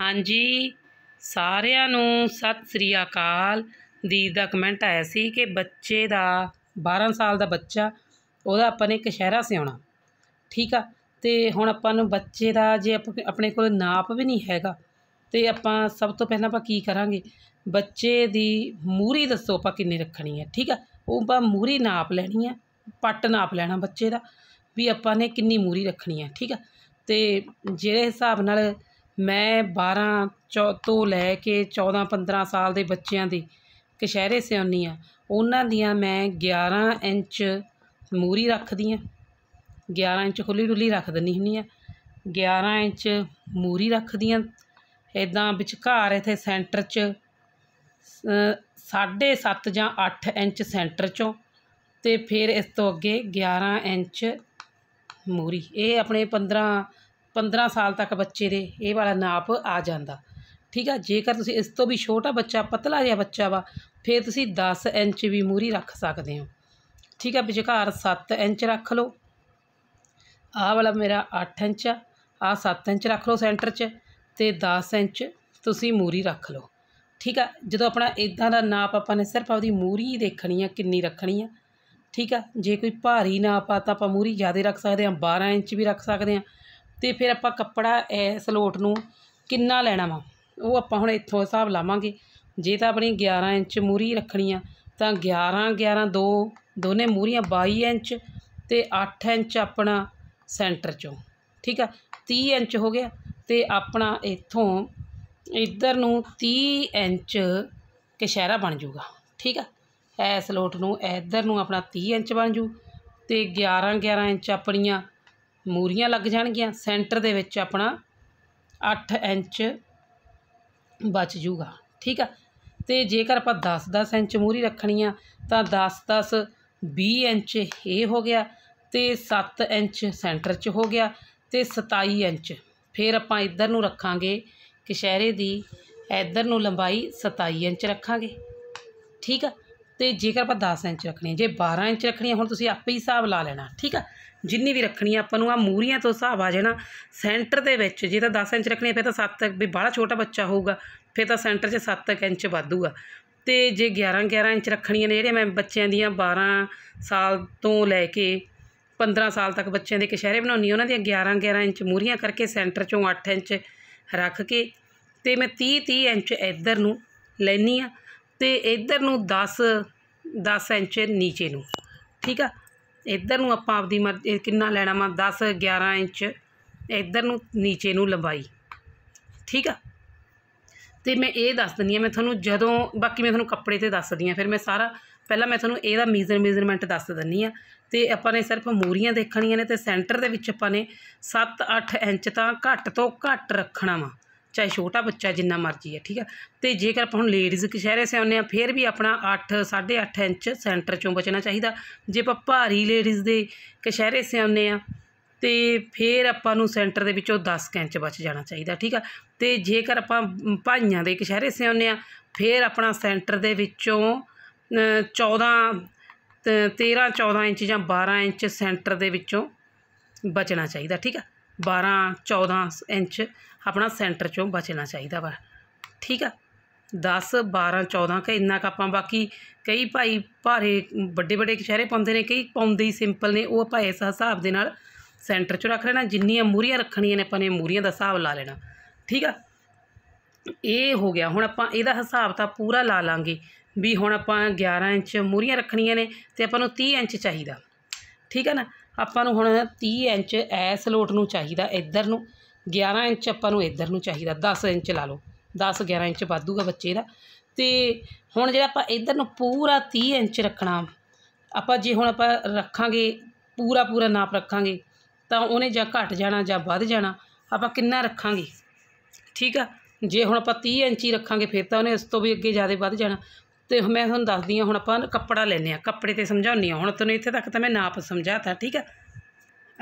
ਹਾਂਜੀ ਸਾਰਿਆਂ ਨੂੰ ਸਤਿ ਸ੍ਰੀ ਅਕਾਲ ਦੀ ਦਾ ਕਮੈਂਟ ਆਇਆ ਸੀ ਕਿ ਬੱਚੇ ਦਾ 12 ਸਾਲ ਦਾ ਬੱਚਾ ਉਹਦਾ ਆਪਾਂ ਨੇ ਇੱਕ ਸ਼ਹਿਰਾ ਸਿਆਉਣਾ ਠੀਕ ਆ ਤੇ ਹੁਣ ਆਪਾਂ ਨੂੰ ਬੱਚੇ ਦਾ ਜੇ ਆਪਣੇ ਕੋਲ ਨਾਪ ਵੀ ਨਹੀਂ ਹੈਗਾ ਤੇ ਆਪਾਂ ਸਭ ਤੋਂ ਪਹਿਲਾਂ ਆਪਾਂ ਕੀ ਕਰਾਂਗੇ ਬੱਚੇ ਦੀ ਮੂਰੀ ਦੱਸੋ ਆਪਾਂ ਕਿੰਨੀ ਰੱਖਣੀ ਹੈ ਠੀਕ ਆ ਉਹ ਆਪਾਂ ਮੂਰੀ ਨਾਪ ਲੈਣੀ ਹੈ ਪੱਟ ਨਾਪ ਲੈਣਾ ਬੱਚੇ ਦਾ ਵੀ ਆਪਾਂ ਨੇ ਕਿੰਨੀ ਮੂਰੀ ਰੱਖਣੀ ਹੈ ਠੀਕ ਆ ਤੇ ਜਿਹੜੇ ਹਿਸਾਬ ਨਾਲ ਮੈਂ 12 ਚੌ ਤੋਂ ਲੈ ਕੇ 14 15 ਸਾਲ ਦੇ ਬੱਚਿਆਂ ਦੀ ਕਸ਼ਹਿਰੇ ਸਿਉਣੀ ਆ ਉਹਨਾਂ ਦੀਆਂ ਮੈਂ 11 ਇੰਚ ਮੂਰੀ ਰੱਖਦੀ ਆ 11 ਇੰਚ ਖੁੱਲੀ ਡੁੱਲੀ ਰੱਖ ਦਿੰਨੀ ਹੁੰਦੀ ਆ 11 ਇੰਚ ਮੂਰੀ ਰੱਖਦੀ ਆ ਇਦਾਂ ਵਿਚਕਾਰ ਇੱਥੇ ਸੈਂਟਰ 'ਚ 7.5 ਜਾਂ 8 ਇੰਚ ਸੈਂਟਰ 'ਚੋਂ ਤੇ ਫਿਰ ਇਸ ਤੋਂ ਅੱਗੇ 11 ਇੰਚ ਮੂਰੀ ਇਹ ਆਪਣੇ 15 15 ਸਾਲ ਤੱਕ ਬੱਚੇ ਦੇ ਇਹ ਵਾਲਾ ਨਾਪ ਆ ਜਾਂਦਾ ਠੀਕ ਆ ਜੇਕਰ ਤੁਸੀਂ ਇਸ ਤੋਂ ਵੀ ਛੋਟਾ ਬੱਚਾ ਪਤਲਾ ਜਿਹਾ ਬੱਚਾ ਵਾ ਫਿਰ ਤੁਸੀਂ 10 ਇੰਚ ਵੀ ਮੂਰੀ ਰੱਖ ਸਕਦੇ ਹੋ ਠੀਕ ਆ ਵਿਚਕਾਰ 7 ਇੰਚ ਰੱਖ ਲਓ ਆਹ ਵਾਲਾ ਮੇਰਾ 8 ਇੰਚ ਆ ਆ 7 ਇੰਚ ਰੱਖ ਲਓ ਸੈਂਟਰ 'ਚ ਤੇ 10 ਇੰਚ ਤੁਸੀਂ ਮੂਰੀ ਰੱਖ ਲਓ ਠੀਕ ਆ ਜਦੋਂ ਆਪਣਾ ਇਦਾਂ ਦਾ ਨਾਪ ਆਪਾਂ ਨੇ ਸਿਰਫ ਆਪਦੀ ਮੂਰੀ ਹੀ ਦੇਖਣੀ ਆ ਕਿੰਨੀ ਰੱਖਣੀ ਆ ਠੀਕ ਆ ਜੇ ਕੋਈ ਭਾਰੀ ਨਾਪ ਆ ਤਾਂ ਆਪਾਂ ਮੂਰੀ ਜ਼ਿਆਦਾ ਰੱਖ ਸਕਦੇ ਆ 12 ਇੰਚ ਵੀ ਰੱਖ ਸਕਦੇ ਆ ਤੇ ਫਿਰ ਆਪਾਂ ਕੱਪੜਾ ਇਸ ਲੋਟ ਨੂੰ ਕਿੰਨਾ ਲੈਣਾ ਵਾ ਉਹ ਆਪਾਂ ਹੁਣ ਇੱਥੋਂ ਹਿਸਾਬ ਲਾਵਾਂਗੇ ਜੇ ਤਾਂ ਆਪਣੀ 11 ਇੰਚ ਮੂਰੀ ਰੱਖਣੀ ਆ ਤਾਂ 11 11 ਦੋ ਦੋਨੇ ਮੂਰੀਆਂ 22 ਇੰਚ ਤੇ 8 ਇੰਚ ਆਪਣਾ ਸੈਂਟਰ ਚੋਂ ਠੀਕ ਆ 30 ਇੰਚ ਹੋ ਗਿਆ ਤੇ ਆਪਣਾ ਇੱਥੋਂ ਇੱਧਰ ਨੂੰ 30 ਇੰਚ ਕਸ਼ਹਿਰਾ ਬਣ ਜਾਊਗਾ ਠੀਕ ਆ ਐ ਸਲੋਟ ਨੂੰ ਇੱਧਰ ਨੂੰ ਆਪਣਾ 30 ਇੰਚ ਬਣ ਜੂ ਤੇ 11 11 ਇੰਚ ਆਪਣੀਆਂ ਮੂਰੀਆਂ ਲੱਗ ਜਾਣਗੀਆਂ ਸੈਂਟਰ ਦੇ ਵਿੱਚ ਆਪਣਾ 8 ਇੰਚ ਬਚ ਜੂਗਾ ਠੀਕ ਆ ਤੇ ਜੇਕਰ ਆਪਾਂ 10-10 ਇੰਚ ਮੂਰੀ ਰੱਖਣੀ ਆ ਤਾਂ 10-10 20 ਇੰਚ ਇਹ ਹੋ ਗਿਆ ਤੇ 7 ਇੰਚ ਸੈਂਟਰ 'ਚ ਹੋ ਗਿਆ ਤੇ 27 ਇੰਚ ਫਿਰ ਆਪਾਂ ਇੱਧਰ ਨੂੰ ਰੱਖਾਂਗੇ ਕਸ਼ਹਿਰੇ ਦੀ ਇੱਧਰ ਨੂੰ ਲੰਬਾਈ 27 ਇੰਚ ਰੱਖਾਂਗੇ ਠੀਕ ਆ ਤੇ ਜੇਕਰ ਆਪਾਂ 10 ਇੰਚ ਰੱਖਣੀ ਜੇ 12 ਇੰਚ ਰੱਖਣੀ ਹੁਣ ਤੁਸੀਂ ਆਪੇ ਹੀ ਹਿਸਾਬ ਲਾ ਲੈਣਾ ਠੀਕ ਆ ਜਿੰਨੀ ਵੀ ਰੱਖਣੀ ਆਪਾਂ ਨੂੰ ਆ ਮੂਰੀਆਂ ਤੋਂ ਹਿਸਾਬ ਆ ਜਾਣਾ ਸੈਂਟਰ ਦੇ ਵਿੱਚ ਜੇ ਤਾਂ 10 ਇੰਚ ਰੱਖਣੀ ਫਿਰ ਤਾਂ 7 ਵੀ ਬਾਹਲਾ ਛੋਟਾ ਬੱਚਾ ਹੋਊਗਾ ਫਿਰ ਤਾਂ ਸੈਂਟਰ 'ਚ 7 ਇੰਚ ਵਾਧੂਗਾ ਤੇ ਜੇ 11 11 ਇੰਚ ਰੱਖਣੀਆਂ ਨੇ ਜਿਹੜੇ ਮੈਂ ਬੱਚਿਆਂ ਦੀਆਂ 12 ਸਾਲ ਤੋਂ ਲੈ ਕੇ 15 ਸਾਲ ਤੱਕ ਬੱਚਿਆਂ ਦੇ ਕਸ਼ਹਿਰੇ ਬਣਾਉਣੀ ਉਹਨਾਂ ਦੀਆਂ 11 11 ਇੰਚ ਮੂਰੀਆਂ ਕਰਕੇ ਸੈਂਟਰ 'ਚੋਂ 8 ਇੰਚ ਰੱਖ ਕੇ ਤੇ ਮੈਂ 30 30 ਇੰਚ ਇੱਧਰ ਨੂੰ ਲੈਣੀ ਆ ਤੇ ਇਧਰ ਨੂੰ 10 10 ਇੰਚ ਨੀਚੇ ਨੂੰ ਠੀਕ ਆ ਇਧਰ ਨੂੰ ਆਪਾਂ ਆਪਦੀ ਮਰਜ਼ੀ ਕਿੰਨਾ ਲੈਣਾ ਵਾ 10 11 ਇੰਚ ਇਧਰ ਨੂੰ ਨੀਚੇ ਨੂੰ ਲੰਬਾਈ ਠੀਕ ਆ ਤੇ ਮੈਂ ਇਹ ਦੱਸ ਦਿੰਦੀ ਆ ਮੈਂ ਤੁਹਾਨੂੰ ਜਦੋਂ ਬਾਕੀ ਮੈਂ ਤੁਹਾਨੂੰ ਕੱਪੜੇ ਤੇ ਦੱਸਦੀ ਆ ਫਿਰ ਮੈਂ ਸਾਰਾ ਪਹਿਲਾਂ ਮੈਂ ਤੁਹਾਨੂੰ ਇਹਦਾ ਮੀਜ਼ਰ ਮੀਜ਼ਰਮੈਂਟ ਦੱਸ ਦਿੰਨੀ ਆ ਤੇ ਆਪਾਂ ਨੇ ਸਿਰਫ ਮੂਰੀਆਂ ਦੇਖਣੀਆਂ ਨੇ ਤੇ ਸੈਂਟਰ ਦੇ ਵਿੱਚ ਆਪਾਂ ਨੇ 7-8 ਇੰਚ ਤਾਂ ਘੱਟ ਤੋਂ ਘੱਟ ਰੱਖਣਾ ਵਾ ਚਾਹੇ ਛੋਟਾ ਬੱਚਾ ਜਿੰਨਾ ਮਰਜ਼ੀ ਹੈ ਠੀਕ ਹੈ ਤੇ ਜੇਕਰ ਆਪਾਂ ਹੁਣ ਲੇਡੀਜ਼ ਸੇ ਆਉਂਦੇ ਆ ਫਿਰ ਵੀ ਆਪਣਾ 8 8.5 ਇੰਚ ਸੈਂਟਰ ਚੋਂ ਬਚਣਾ ਚਾਹੀਦਾ ਜੇ ਆਪਾਂ ਭਾਰੀ ਲੇਡੀਜ਼ ਦੇ ਸੇ ਆਉਂਦੇ ਆ ਤੇ ਫਿਰ ਆਪਾਂ ਨੂੰ ਸੈਂਟਰ ਦੇ ਵਿੱਚੋਂ 10 ਇੰਚ ਬਚ ਜਾਣਾ ਚਾਹੀਦਾ ਠੀਕ ਆ ਤੇ ਜੇਕਰ ਆਪਾਂ ਭਾਈਆਂ ਦੇ ਸੇ ਆਉਂਦੇ ਆ ਫਿਰ ਆਪਣਾ ਸੈਂਟਰ ਦੇ ਵਿੱਚੋਂ 14 13 14 ਇੰਚ ਜਾਂ 12 ਇੰਚ ਸੈਂਟਰ ਦੇ ਵਿੱਚੋਂ ਬਚਣਾ ਚਾਹੀਦਾ ਠੀਕ ਆ 12 14 ਇੰਚ ਆਪਣਾ ਸੈਂਟਰ ਚੋਂ ਬਚਣਾ ਚਾਹੀਦਾ ਵਾ ਠੀਕ ਆ 10 12 14 ਕਿ ਇੰਨਾ ਕ ਆਪਾਂ ਬਾਕੀ ਕਈ ਭਾਈ ਭਾਰੇ ਵੱਡੇ ਵੱਡੇ ਕਿਸ਼ਾਰੇ ਪਾਉਂਦੇ ਨੇ ਕਈ ਪਾਉਂਦੇ ਹੀ ਸਿੰਪਲ ਨੇ ਉਹ ਆਪਾਂ ਇਸ ਹਿਸਾਬ ਦੇ ਨਾਲ ਸੈਂਟਰ 'ਚ ਰੱਖ ਲੈਣਾ ਜਿੰਨੀਆਂ ਮੂਰੀਆਂ ਰੱਖਣੀਆਂ ਨੇ ਆਪਾਂ ਨੇ ਮੂਰੀਆਂ ਦਾ ਹਿਸਾਬ ਲਾ ਲੈਣਾ ਠੀਕ ਆ ਇਹ ਹੋ ਗਿਆ ਹੁਣ ਆਪਾਂ ਇਹਦਾ ਹਿਸਾਬ ਤਾਂ ਪੂਰਾ ਲਾ ਲਾਂਗੇ ਵੀ ਹੁਣ ਆਪਾਂ 11 ਇੰਚ ਮੂਰੀਆਂ ਰੱਖਣੀਆਂ ਨੇ ਤੇ ਆਪਾਂ ਨੂੰ 30 ਇੰਚ ਚਾਹੀਦਾ ਠੀਕ ਆ ਨਾ ਆਪਾਂ ਨੂੰ ਹੁਣ 30 ਇੰਚ ਐ ਸਲੋਟ ਨੂੰ ਚਾਹੀਦਾ ਇੱਧਰ ਨੂੰ 11 ਇੰਚ ਆਪਾਂ ਨੂੰ ਇੱਧਰ ਨੂੰ ਚਾਹੀਦਾ 10 ਇੰਚ ਲਾ ਲਓ 10 11 ਇੰਚ ਵਾਧੂਗਾ ਬੱਚੇ ਦਾ ਤੇ ਹੁਣ ਜਿਹੜਾ ਆਪਾਂ ਇੱਧਰ ਨੂੰ ਪੂਰਾ 30 ਇੰਚ ਰੱਖਣਾ ਆਪਾਂ ਜੇ ਹੁਣ ਆਪਾਂ ਰੱਖਾਂਗੇ ਪੂਰਾ ਪੂਰਾ ਨਾਪ ਰੱਖਾਂਗੇ ਤਾਂ ਉਹਨੇ ਜਾਂ ਘਟ ਜਾਣਾ ਜਾਂ ਵੱਧ ਜਾਣਾ ਆਪਾਂ ਕਿੰਨਾ ਰੱਖਾਂਗੇ ਠੀਕ ਆ ਜੇ ਹੁਣ ਆਪਾਂ 30 ਇੰਚ ਹੀ ਰੱਖਾਂਗੇ ਫਿਰ ਤਾਂ ਉਹਨੇ ਇਸ ਤੋਂ ਵੀ ਅੱਗੇ ਜ਼ਿਆਦਾ ਵੱਧ ਜਾਣਾ ਤੇ ਮੈਂ ਤੁਹਾਨੂੰ ਦੱਸਦੀ ਹਾਂ ਹੁਣ ਆਪਾਂ ਕੱਪੜਾ ਲੈਨੇ ਆ ਕੱਪੜੇ ਤੇ ਸਮਝਾਉਣੀ ਆ ਹੁਣ ਤੁਹਾਨੂੰ ਇੱਥੇ ਤੱਕ ਤਾਂ ਮੈਂ ਨਾਪ ਸਮਝਾਤਾ ਠੀਕ ਆ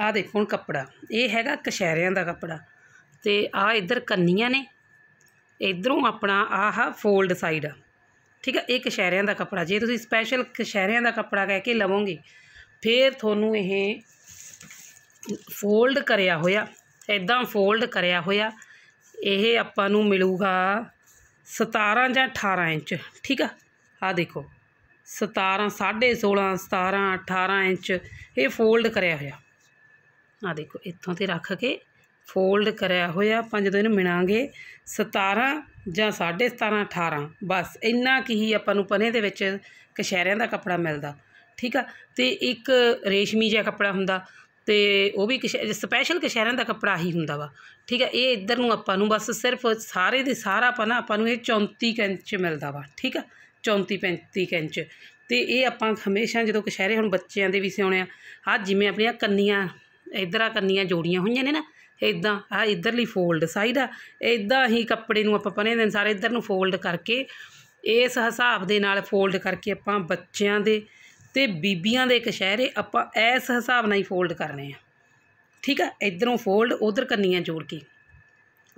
ਆ ਦੇਖੋ ਹੁਣ ਕੱਪੜਾ ਇਹ ਹੈਗਾ ਕਸ਼ਹਿਰਿਆਂ ਦਾ ਕੱਪੜਾ ਤੇ ਆ ਇਧਰ ਕੰਨੀਆਂ ਨੇ ਇਧਰੋਂ ਆਪਣਾ ਆਹ ਫੋਲਡ ਸਾਈਡ ਠੀਕ ਹੈ ਇਹ ਕਸ਼ਹਿਰਿਆਂ ਦਾ ਕੱਪੜਾ ਜੇ ਤੁਸੀਂ ਸਪੈਸ਼ਲ ਕਸ਼ਹਿਰਿਆਂ ਦਾ ਕੱਪੜਾ ਕਹਿ ਕੇ ਲਵੋਗੇ ਫਿਰ ਤੁਹਾਨੂੰ ਇਹ ਫੋਲਡ ਕਰਿਆ ਹੋਇਆ ਐਦਾਂ ਫੋਲਡ ਕਰਿਆ ਹੋਇਆ ਇਹ ਆਪਾਂ ਨੂੰ ਮਿਲੂਗਾ 17 ਜਾਂ 18 ਇੰਚ ਠੀਕ ਆ ਆ ਦੇਖੋ 17 16.5 17 18 ਇੰਚ ਇਹ ਫੋਲਡ ਕਰਿਆ ਹੋਇਆ ਆ ਦੇਖੋ ਇੱਥੋਂ ਤੇ ਰੱਖ ਕੇ ਫੋਲਡ ਕਰਿਆ ਹੋਇਆ ਆਪਾਂ ਜਦੋਂ ਇਹਨੂੰ ਮਿਣਾਂਗੇ 17 ਜਾਂ 17.5 18 ਬਸ ਇੰਨਾ ਕੀ ਹੀ ਆਪਾਂ ਨੂੰ ਪਨੇ ਦੇ ਵਿੱਚ ਕਸ਼ਹਿਰਿਆਂ ਦਾ ਕੱਪੜਾ ਮਿਲਦਾ ਠੀਕ ਆ ਤੇ ਇੱਕ ਰੇਸ਼ਮੀ ਜਿਹਾ ਕੱਪੜਾ ਹੁੰਦਾ ਤੇ ਉਹ ਵੀ ਸਪੈਸ਼ਲ ਕਸ਼ੈਰਿਆਂ ਦਾ ਕੱਪੜਾ ਹੀ ਹੁੰਦਾ ਵਾ ਠੀਕ ਆ ਇਹ ਇੱਧਰ ਨੂੰ ਆਪਾਂ ਨੂੰ ਬਸ ਸਿਰਫ ਸਾਰੇ ਦੇ ਸਾਰਾ ਪਨਾ ਆਪਾਂ ਨੂੰ ਇਹ 34 ਇੰਚ ਮਿਲਦਾ ਵਾ ਠੀਕ ਆ 34 35 ਇੰਚ ਤੇ ਇਹ ਆਪਾਂ ਹਮੇਸ਼ਾ ਜਦੋਂ ਕਸ਼ੈਰੇ ਹੁਣ ਬੱਚਿਆਂ ਦੇ ਵੀ ਸਿਉਣੇ ਆ ਆ ਜਿਵੇਂ ਆਪਣੀਆਂ ਕੰਨੀਆਂ ਇਧਰ ਆ ਕੰਨੀਆਂ ਜੋੜੀਆਂ ਹੋਈਆਂ ਨੇ ਨਾ ਇਦਾਂ ਆ ਇਧਰਲੀ ਫੋਲਡ ਸਾਈਡ ਆ ਇਦਾਂ ਹੀ ਕੱਪੜੇ ਨੂੰ ਆਪਾਂ ਪਨੇ ਦੇ ਸਾਰੇ ਇਧਰ ਨੂੰ ਫੋਲਡ ਕਰਕੇ ਇਸ ਹਿਸਾਬ ਦੇ ਨਾਲ ਫੋਲਡ ਕਰਕੇ ਆਪਾਂ ਬੱਚਿਆਂ ਦੇ ਤੇ ਬੀਬੀਆਂ ਦੇ ਕਸ਼ਹਿਰੇ ਆਪਾਂ ਇਸ ਹਿਸਾਬ ਨਾਲ ਹੀ ਫੋਲਡ ਕਰਨੇ ਆ ਠੀਕ ਆ ਇਧਰੋਂ ਫੋਲਡ ਉਧਰ ਕੰਨੀਆਂ ਜੋੜ ਕੇ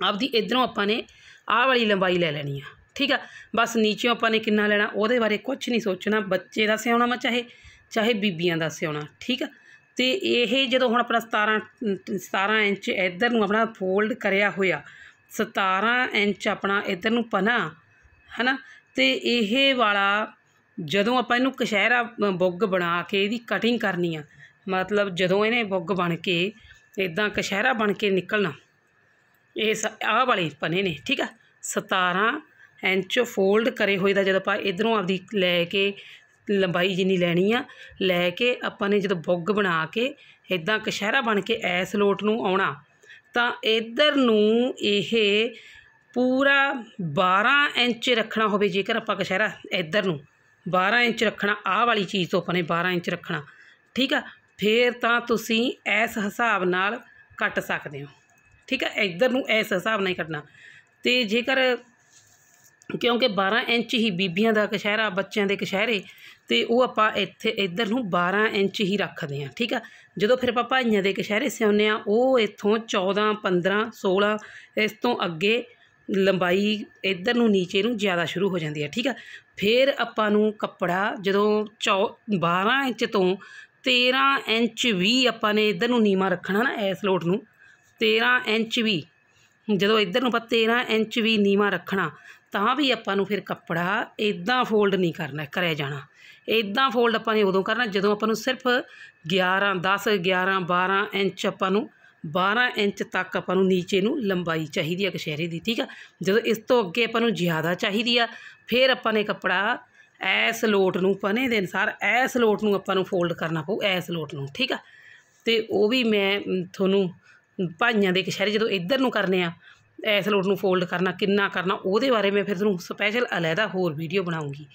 ਆਪਦੀ ਇਧਰੋਂ ਆਪਾਂ ਨੇ ਆਹ ਵਾਲੀ ਲੰਬਾਈ ਲੈ ਲੈਣੀ ਆ ਠੀਕ ਆ ਬਸ ਨੀਚੇੋਂ ਆਪਾਂ ਨੇ ਕਿੰਨਾ ਲੈਣਾ ਉਹਦੇ ਬਾਰੇ ਕੁਝ ਨਹੀਂ ਸੋਚਣਾ ਬੱਚੇ ਦਾ ਸਿਆਉਣਾ ਮਾ ਚਾਹੇ ਚਾਹੇ ਬੀਬੀਆਂ ਦਾ ਸਿਆਉਣਾ ਠੀਕ ਆ ਤੇ ਇਹ ਜਦੋਂ ਹੁਣ ਆਪਣਾ 17 17 ਇੰਚ ਇੱਧਰ ਨੂੰ ਆਪਣਾ ਫੋਲਡ ਕਰਿਆ ਹੋਇਆ 17 ਇੰਚ ਆਪਣਾ ਇੱਧਰ ਨੂੰ ਪਨਾ ਹੈ ਨਾ ਇਹ ਵਾਲਾ ਜਦੋਂ ਆਪਾਂ ਇਹਨੂੰ ਕਸ਼ਹਿਰਾ ਬੁੱਗ ਬਣਾ ਕੇ ਇਹਦੀ ਕਟਿੰਗ ਕਰਨੀ ਆ ਮਤਲਬ ਜਦੋਂ ਇਹਨੇ ਬੁੱਗ ਬਣ ਕੇ ਇਦਾਂ ਕਸ਼ਹਿਰਾ ਬਣ ਕੇ ਨਿਕਲਣਾ ਇਹ ਆਹ ਵਾਲੇ ਪਨੇ ਨੇ ਠੀਕ ਆ 17 ਇੰਚ ਫੋਲਡ ਕਰੇ ਹੋਏ ਦਾ ਜਦੋਂ ਆਪਾਂ ਇਧਰੋਂ ਆਪਦੀ ਲੈ ਕੇ ਲੰਬਾਈ ਜਿੰਨੀ ਲੈਣੀ ਆ ਲੈ ਕੇ ਆਪਾਂ ਨੇ ਜਦੋਂ ਬੁੱਗ ਬਣਾ ਕੇ ਇਦਾਂ ਕਸ਼ਹਿਰਾ ਬਣ ਕੇ ਐਸ ਲੋਟ ਨੂੰ ਆਉਣਾ ਤਾਂ ਇਧਰ ਨੂੰ ਇਹ ਪੂਰਾ 12 ਇੰਚ ਰੱਖਣਾ ਹੋਵੇ ਜੇਕਰ ਆਪਾਂ ਕਸ਼ਹਿਰਾ ਇਧਰ ਨੂੰ 12 ਇੰਚ ਰੱਖਣਾ ਆਹ ਵਾਲੀ ਚੀਜ਼ ਤੋਂ ਆਪਾਂ ਨੇ 12 ਇੰਚ ਰੱਖਣਾ ਠੀਕ ਆ ਫੇਰ ਤਾਂ ਤੁਸੀਂ ਇਸ ਹਿਸਾਬ ਨਾਲ ਕੱਟ ਸਕਦੇ ਹੋ ਠੀਕ ਆ ਇਧਰ ਨੂੰ ਇਸ ਹਿਸਾਬ ਨਾਲ ਕੱਟਣਾ ਤੇ ਜੇਕਰ ਕਿਉਂਕਿ 12 ਇੰਚ ਹੀ ਬੀਬੀਆਂ ਦਾ ਕਸ਼ਹਿਰਾ ਬੱਚਿਆਂ ਦੇ ਕਸ਼ਹਿਰੇ ਤੇ ਉਹ ਆਪਾਂ ਇੱਥੇ ਇੱਧਰ ਨੂੰ 12 ਇੰਚ ਹੀ ਰੱਖਦੇ ਹਾਂ ਠੀਕ ਆ ਜਦੋਂ ਫਿਰ ਆਪਾਂ ਭਾਈਆਂ ਦੇ ਕਸ਼ਹਿਰੇ ਸਿਉਂਨੇ ਆ ਉਹ ਇੱਥੋਂ 14 15 16 ਇਸ ਤੋਂ ਅੱਗੇ ਲੰਬਾਈ ਇੱਧਰ ਨੂੰ ਨੀਚੇ ਨੂੰ ਜ਼ਿਆਦਾ ਸ਼ੁਰੂ ਹੋ ਜਾਂਦੀ ਹੈ ਠੀਕ ਆ ਫਿਰ ਆਪਾਂ ਨੂੰ ਕੱਪੜਾ ਜਦੋਂ 12 ਇੰਚ ਤੋਂ 13 ਇੰਚ ਵੀ ਆਪਾਂ ਨੇ ਇੱਧਰ ਨੂੰ ਨੀਵਾ ਰੱਖਣਾ ਨਾ ਇਸ ਲੋਟ ਨੂੰ 13 ਇੰਚ ਵੀ ਜਦੋਂ ਇੱਧਰ ਨੂੰ ਆਪਾਂ 13 ਇੰਚ ਵੀ ਨੀਵਾ ਰੱਖਣਾ ਤਾਂ ਵੀ ਆਪਾਂ ਨੂੰ ਫਿਰ ਕੱਪੜਾ ਇਦਾਂ ਫੋਲਡ ਨਹੀਂ ਕਰਨਾ ਕਰਿਆ ਜਾਣਾ ਇਦਾਂ ਫੋਲਡ ਆਪਾਂ ਨੇ ਉਦੋਂ ਕਰਨਾ ਜਦੋਂ ਆਪਾਂ ਨੂੰ ਸਿਰਫ 11 10 11 12 ਇੰਚ ਆਪਾਂ ਨੂੰ 12 ਇੰਚ ਤੱਕ ਆਪਾਂ ਨੂੰ ਨੀਚੇ ਨੂੰ ਲੰਬਾਈ ਚਾਹੀਦੀ ਹੈ ਕਸ਼ੇਰੇ ਦੀ ਠੀਕ ਆ ਜਦੋਂ ਇਸ ਤੋਂ ਅੱਗੇ ਆਪਾਂ ਨੂੰ ਜ਼ਿਆਦਾ ਚਾਹੀਦੀ ਆ ਫਿਰ ਆਪਾਂ ਨੇ ਕੱਪੜਾ ਐਸ ਲੋਟ ਨੂੰ ਪਨੇ ਦੇ ਅਨਸਾਰ ਐਸ ਲੋਟ ਨੂੰ ਆਪਾਂ ਨੂੰ ਫੋਲਡ ਕਰਨਾ ਪਊ ਐਸ ਲੋਟ ਨੂੰ ਠੀਕ ਆ ਤੇ ਉਹ ਵੀ ਮੈਂ ਤੁਹਾਨੂੰ ਭਾਈਆਂ ਦੇ ਕਸ਼ੇਰੇ ਜਦੋਂ ਇੱਧਰ ਨੂੰ ਕਰਨੇ ਆ ਐਸ ਲੋਟ ਨੂੰ ਫੋਲਡ ਕਰਨਾ ਕਿੰਨਾ ਕਰਨਾ ਉਹਦੇ ਬਾਰੇ ਮੈਂ ਫਿਰ ਤੁਹਾਨੂੰ ਸਪੈਸ਼ਲ ਅਲੱਗਾ ਹੋਰ ਵੀਡੀਓ ਬਣਾਉਂਗੀ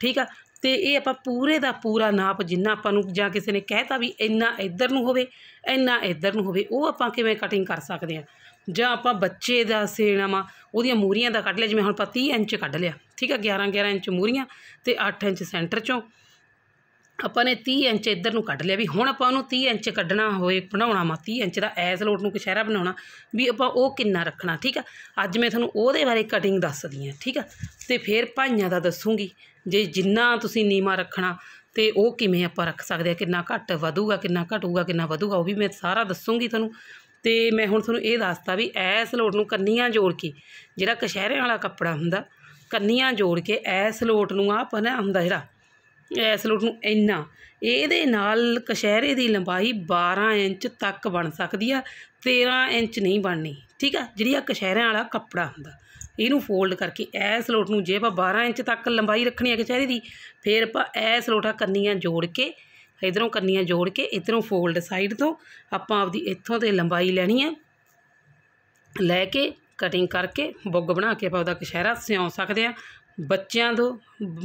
ਠੀਕ ਆ ਤੇ ਇਹ ਆਪਾਂ ਪੂਰੇ ਦਾ ਪੂਰਾ ਨਾਪ ਜਿੰਨਾ ਆਪਾਂ ਨੂੰ ਜਾਂ ਕਿਸੇ ਨੇ ਕਹਿਤਾ ਵੀ ਇੰਨਾ ਇੱਧਰ ਨੂੰ ਹੋਵੇ ਇੰਨਾ ਇੱਧਰ ਨੂੰ ਹੋਵੇ ਉਹ ਆਪਾਂ ਕਿਵੇਂ ਕਟਿੰਗ ਕਰ ਸਕਦੇ ਆ ਜਾਂ ਆਪਾਂ ਬੱਚੇ ਦਾ ਸੇਣਾ ਵਾ ਉਹਦੀਆਂ ਮੂਰੀਆਂ ਦਾ ਕੱਢ ਲਿਆ ਜਿਵੇਂ ਹੁਣ ਆਪਾਂ 30 ਇੰਚ ਕੱਢ ਲਿਆ ਠੀਕ ਆ 11 11 ਇੰਚ ਮੂਰੀਆਂ ਤੇ 8 ਇੰਚ ਸੈਂਟਰ ਚੋਂ ਆਪਾਂ ਨੇ 30 ਇੰਚ ਇੱਧਰ ਨੂੰ ਕੱਢ ਲਿਆ ਵੀ ਹੁਣ ਆਪਾਂ ਉਹਨੂੰ 30 ਇੰਚ ਕੱਢਣਾ ਹੋਏ ਬਣਾਉਣਾ ਮਾ 30 ਇੰਚ ਦਾ ਐਸ ਲੋਟ ਨੂੰ ਕਸ਼ਹਿਰਾ ਬਣਾਉਣਾ ਵੀ ਆਪਾਂ ਉਹ ਕਿੰਨਾ ਰੱਖਣਾ ਠੀਕ ਆ ਅੱਜ ਮੈਂ ਤੁਹਾਨੂੰ ਉਹਦੇ ਬਾਰੇ ਕਟਿੰਗ ਦੱਸਦੀ ਆ ਠੀਕ ਆ ਤੇ ਫਿਰ ਭਾਈਆਂ ਦਾ ਦੱਸੂਗੀ ਜੇ ਜਿੰਨਾ ਤੁਸੀਂ ਨੀਮਾ ਰੱਖਣਾ ਤੇ ਉਹ ਕਿਵੇਂ ਆਪਾਂ ਰੱਖ ਸਕਦੇ ਆ ਕਿੰਨਾ ਘੱਟ ਵਧੂਗਾ ਕਿੰਨਾ ਘਟੂਗਾ ਕਿੰਨਾ ਵਧੂਗਾ ਉਹ ਵੀ ਮੈਂ ਸਾਰਾ ਦੱਸੂਗੀ ਤੁਹਾਨੂੰ ਤੇ ਮੈਂ ਹੁਣ ਤੁਹਾਨੂੰ ਇਹ ਦੱਸਤਾ ਵੀ ਐਸ ਲੋਟ ਨੂੰ ਕੰਨੀਆਂ ਜੋੜ ਕੇ ਜਿਹੜਾ ਕਿਸ਼ਹਿਰੇ ਵਾਲਾ ਕੱਪੜਾ ਹੁੰਦਾ ਕੰਨੀਆਂ ਜੋੜ ਕੇ ਐਸ ਲੋਟ ਨੂੰ ਆਪਾਂ ਪਨਾ ਹੁੰਦਾ ਜਿਹੜਾ ਇਸ ਲੋਟ ਨੂੰ ਇੰਨਾ ਇਹਦੇ ਨਾਲ ਕਸ਼ਹਿਰੇ ਦੀ ਲੰਬਾਈ 12 ਇੰਚ ਤੱਕ ਬਣ ਸਕਦੀ ਆ 13 ਇੰਚ ਨਹੀਂ ਬਣਨੀ ਠੀਕ ਆ ਜਿਹੜੀ ਆ ਕਸ਼ਹਿਰਿਆਂ ਵਾਲਾ ਕੱਪੜਾ ਹੁੰਦਾ ਇਹਨੂੰ ਫੋਲਡ ਕਰਕੇ ਐਸ ਲੋਟ ਨੂੰ ਜੇ ਆਪਾਂ 12 ਇੰਚ ਤੱਕ ਲੰਬਾਈ ਰੱਖਣੀ ਹੈ ਕਸ਼ਹਿਰੇ ਦੀ ਫਿਰ ਆਪਾਂ ਐਸ ਲੋਟਾ ਕੰਨੀਆਂ ਜੋੜ ਕੇ ਇਧਰੋਂ ਕੰਨੀਆਂ ਜੋੜ ਕੇ ਇਧਰੋਂ ਫੋਲਡ ਸਾਈਡ ਤੋਂ ਆਪਾਂ ਆਪਦੀ ਇੱਥੋਂ ਤੇ ਲੰਬਾਈ ਲੈਣੀ ਹੈ ਲੈ ਕੇ ਕਟਿੰਗ ਕਰਕੇ ਬੁੱਗ ਬਣਾ ਕੇ ਆਪਾਂ ਉਹਦਾ ਕਸ਼ਹਿਰਾ ਸਿਉਂ ਸਕਦੇ ਆ ਬੱਚਿਆਂ ਤੋਂ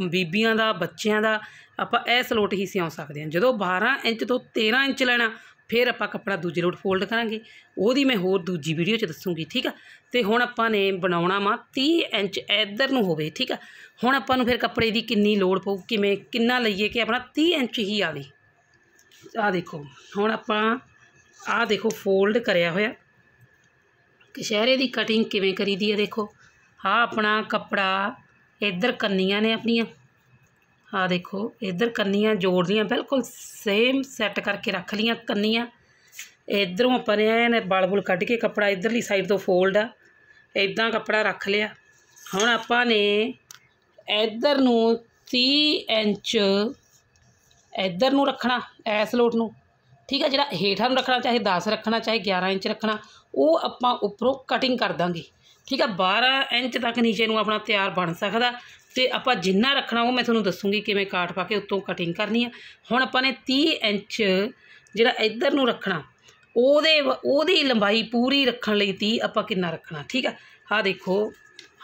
ਬੀਬੀਆਂ ਦਾ ਬੱਚਿਆਂ ਦਾ ਆਪਾਂ ਇਹ ਸਲੋਟ ਹੀ ਸਿਉਂ ਸਕਦੇ ਹਾਂ ਜਦੋਂ 12 ਇੰਚ ਤੋਂ 13 ਇੰਚ ਲੈਣਾ ਫਿਰ ਆਪਾਂ ਕੱਪੜਾ ਦੂਜੇ ਲੋਟ ਫੋਲਡ ਕਰਾਂਗੇ ਉਹਦੀ ਮੈਂ ਹੋਰ ਦੂਜੀ ਵੀਡੀਓ 'ਚ ਦੱਸੂਗੀ ਠੀਕ ਆ ਤੇ ਹੁਣ ਆਪਾਂ ਨੇ ਬਣਾਉਣਾ ਮਾ 30 ਇੰਚ ਇੱਧਰ ਨੂੰ ਹੋਵੇ ਠੀਕ ਆ ਹੁਣ ਆਪਾਂ ਨੂੰ ਫਿਰ ਕੱਪੜੇ ਦੀ ਕਿੰਨੀ ਲੋੜ ਪਊ ਕਿਵੇਂ ਕਿੰਨਾ ਲਈਏ ਕਿ ਆਪਣਾ 30 ਇੰਚ ਹੀ ਆਵੇ ਆ ਦੇਖੋ ਹੁਣ ਆਪਾਂ ਆ ਦੇਖੋ ਫੋਲਡ ਕਰਿਆ ਹੋਇਆ ਸ਼ਹਿਰੇ ਦੀ ਕਟਿੰਗ ਕਿਵੇਂ ਕਰੀਦੀ ਹੈ ਦੇਖੋ ਆ ਆਪਣਾ ਕੱਪੜਾ ਇੱਧਰ ਕੰਨੀਆਂ ਨੇ ਆਪਣੀਆਂ ਆ ਦੇਖੋ ਇੱਧਰ ਕੰਨੀਆਂ ਜੋੜਦੀਆਂ ਬਿਲਕੁਲ ਸੇਮ ਸੈੱਟ ਕਰਕੇ ਰੱਖ ਲੀਆਂ ਕੰਨੀਆਂ ਇੱਧਰੋਂ ਆਪਾਂ ਨੇ ਐਨ ਬਲਬੁਲ ਕੱਢ ਕੇ ਕੱਪੜਾ ਇੱਧਰਲੀ ਸਾਈਡ ਤੋਂ ਫੋਲਡ ਆ ਇਦਾਂ ਕੱਪੜਾ ਰੱਖ ਲਿਆ ਹੁਣ ਆਪਾਂ ਨੇ ਇੱਧਰ ਨੂੰ 30 ਇੰਚ ਇੱਧਰ ਨੂੰ ਰੱਖਣਾ ਐਸ ਲੋਟ ਨੂੰ ਠੀਕ ਆ ਜਿਹੜਾ ਹੇਠਾਂ ਨੂੰ ਰੱਖਣਾ ਚਾਹੇ 10 ਰੱਖਣਾ ਚਾਹੇ 11 ਇੰਚ ਰੱਖਣਾ ਉਹ ਆਪਾਂ ਉੱਪਰੋਂ ਕਟਿੰਗ ਕਰ ਦਾਂਗੇ ਠੀਕ ਆ 12 ਇੰਚ ਤੱਕ ਨੀਚੇ ਨੂੰ ਆਪਣਾ ਤਿਆਰ ਬਣ ਸਕਦਾ ਤੇ ਆਪਾਂ ਜਿੰਨਾ ਰੱਖਣਾ ਉਹ ਮੈਂ ਤੁਹਾਨੂੰ ਦੱਸੂਗੀ ਕਿਵੇਂ ਕਾਟ ਪਾ ਕੇ ਉੱਤੋਂ ਕਟਿੰਗ ਕਰਨੀ ਆ ਹੁਣ ਆਪਾਂ ਨੇ 30 ਇੰਚ ਜਿਹੜਾ ਇੱਧਰ ਨੂੰ ਰੱਖਣਾ ਉਹਦੇ ਉਹਦੀ ਲੰਬਾਈ ਪੂਰੀ ਰੱਖਣ ਲਈ 30 ਆਪਾਂ ਕਿੰਨਾ ਰੱਖਣਾ ਠੀਕ ਆ ਆ ਦੇਖੋ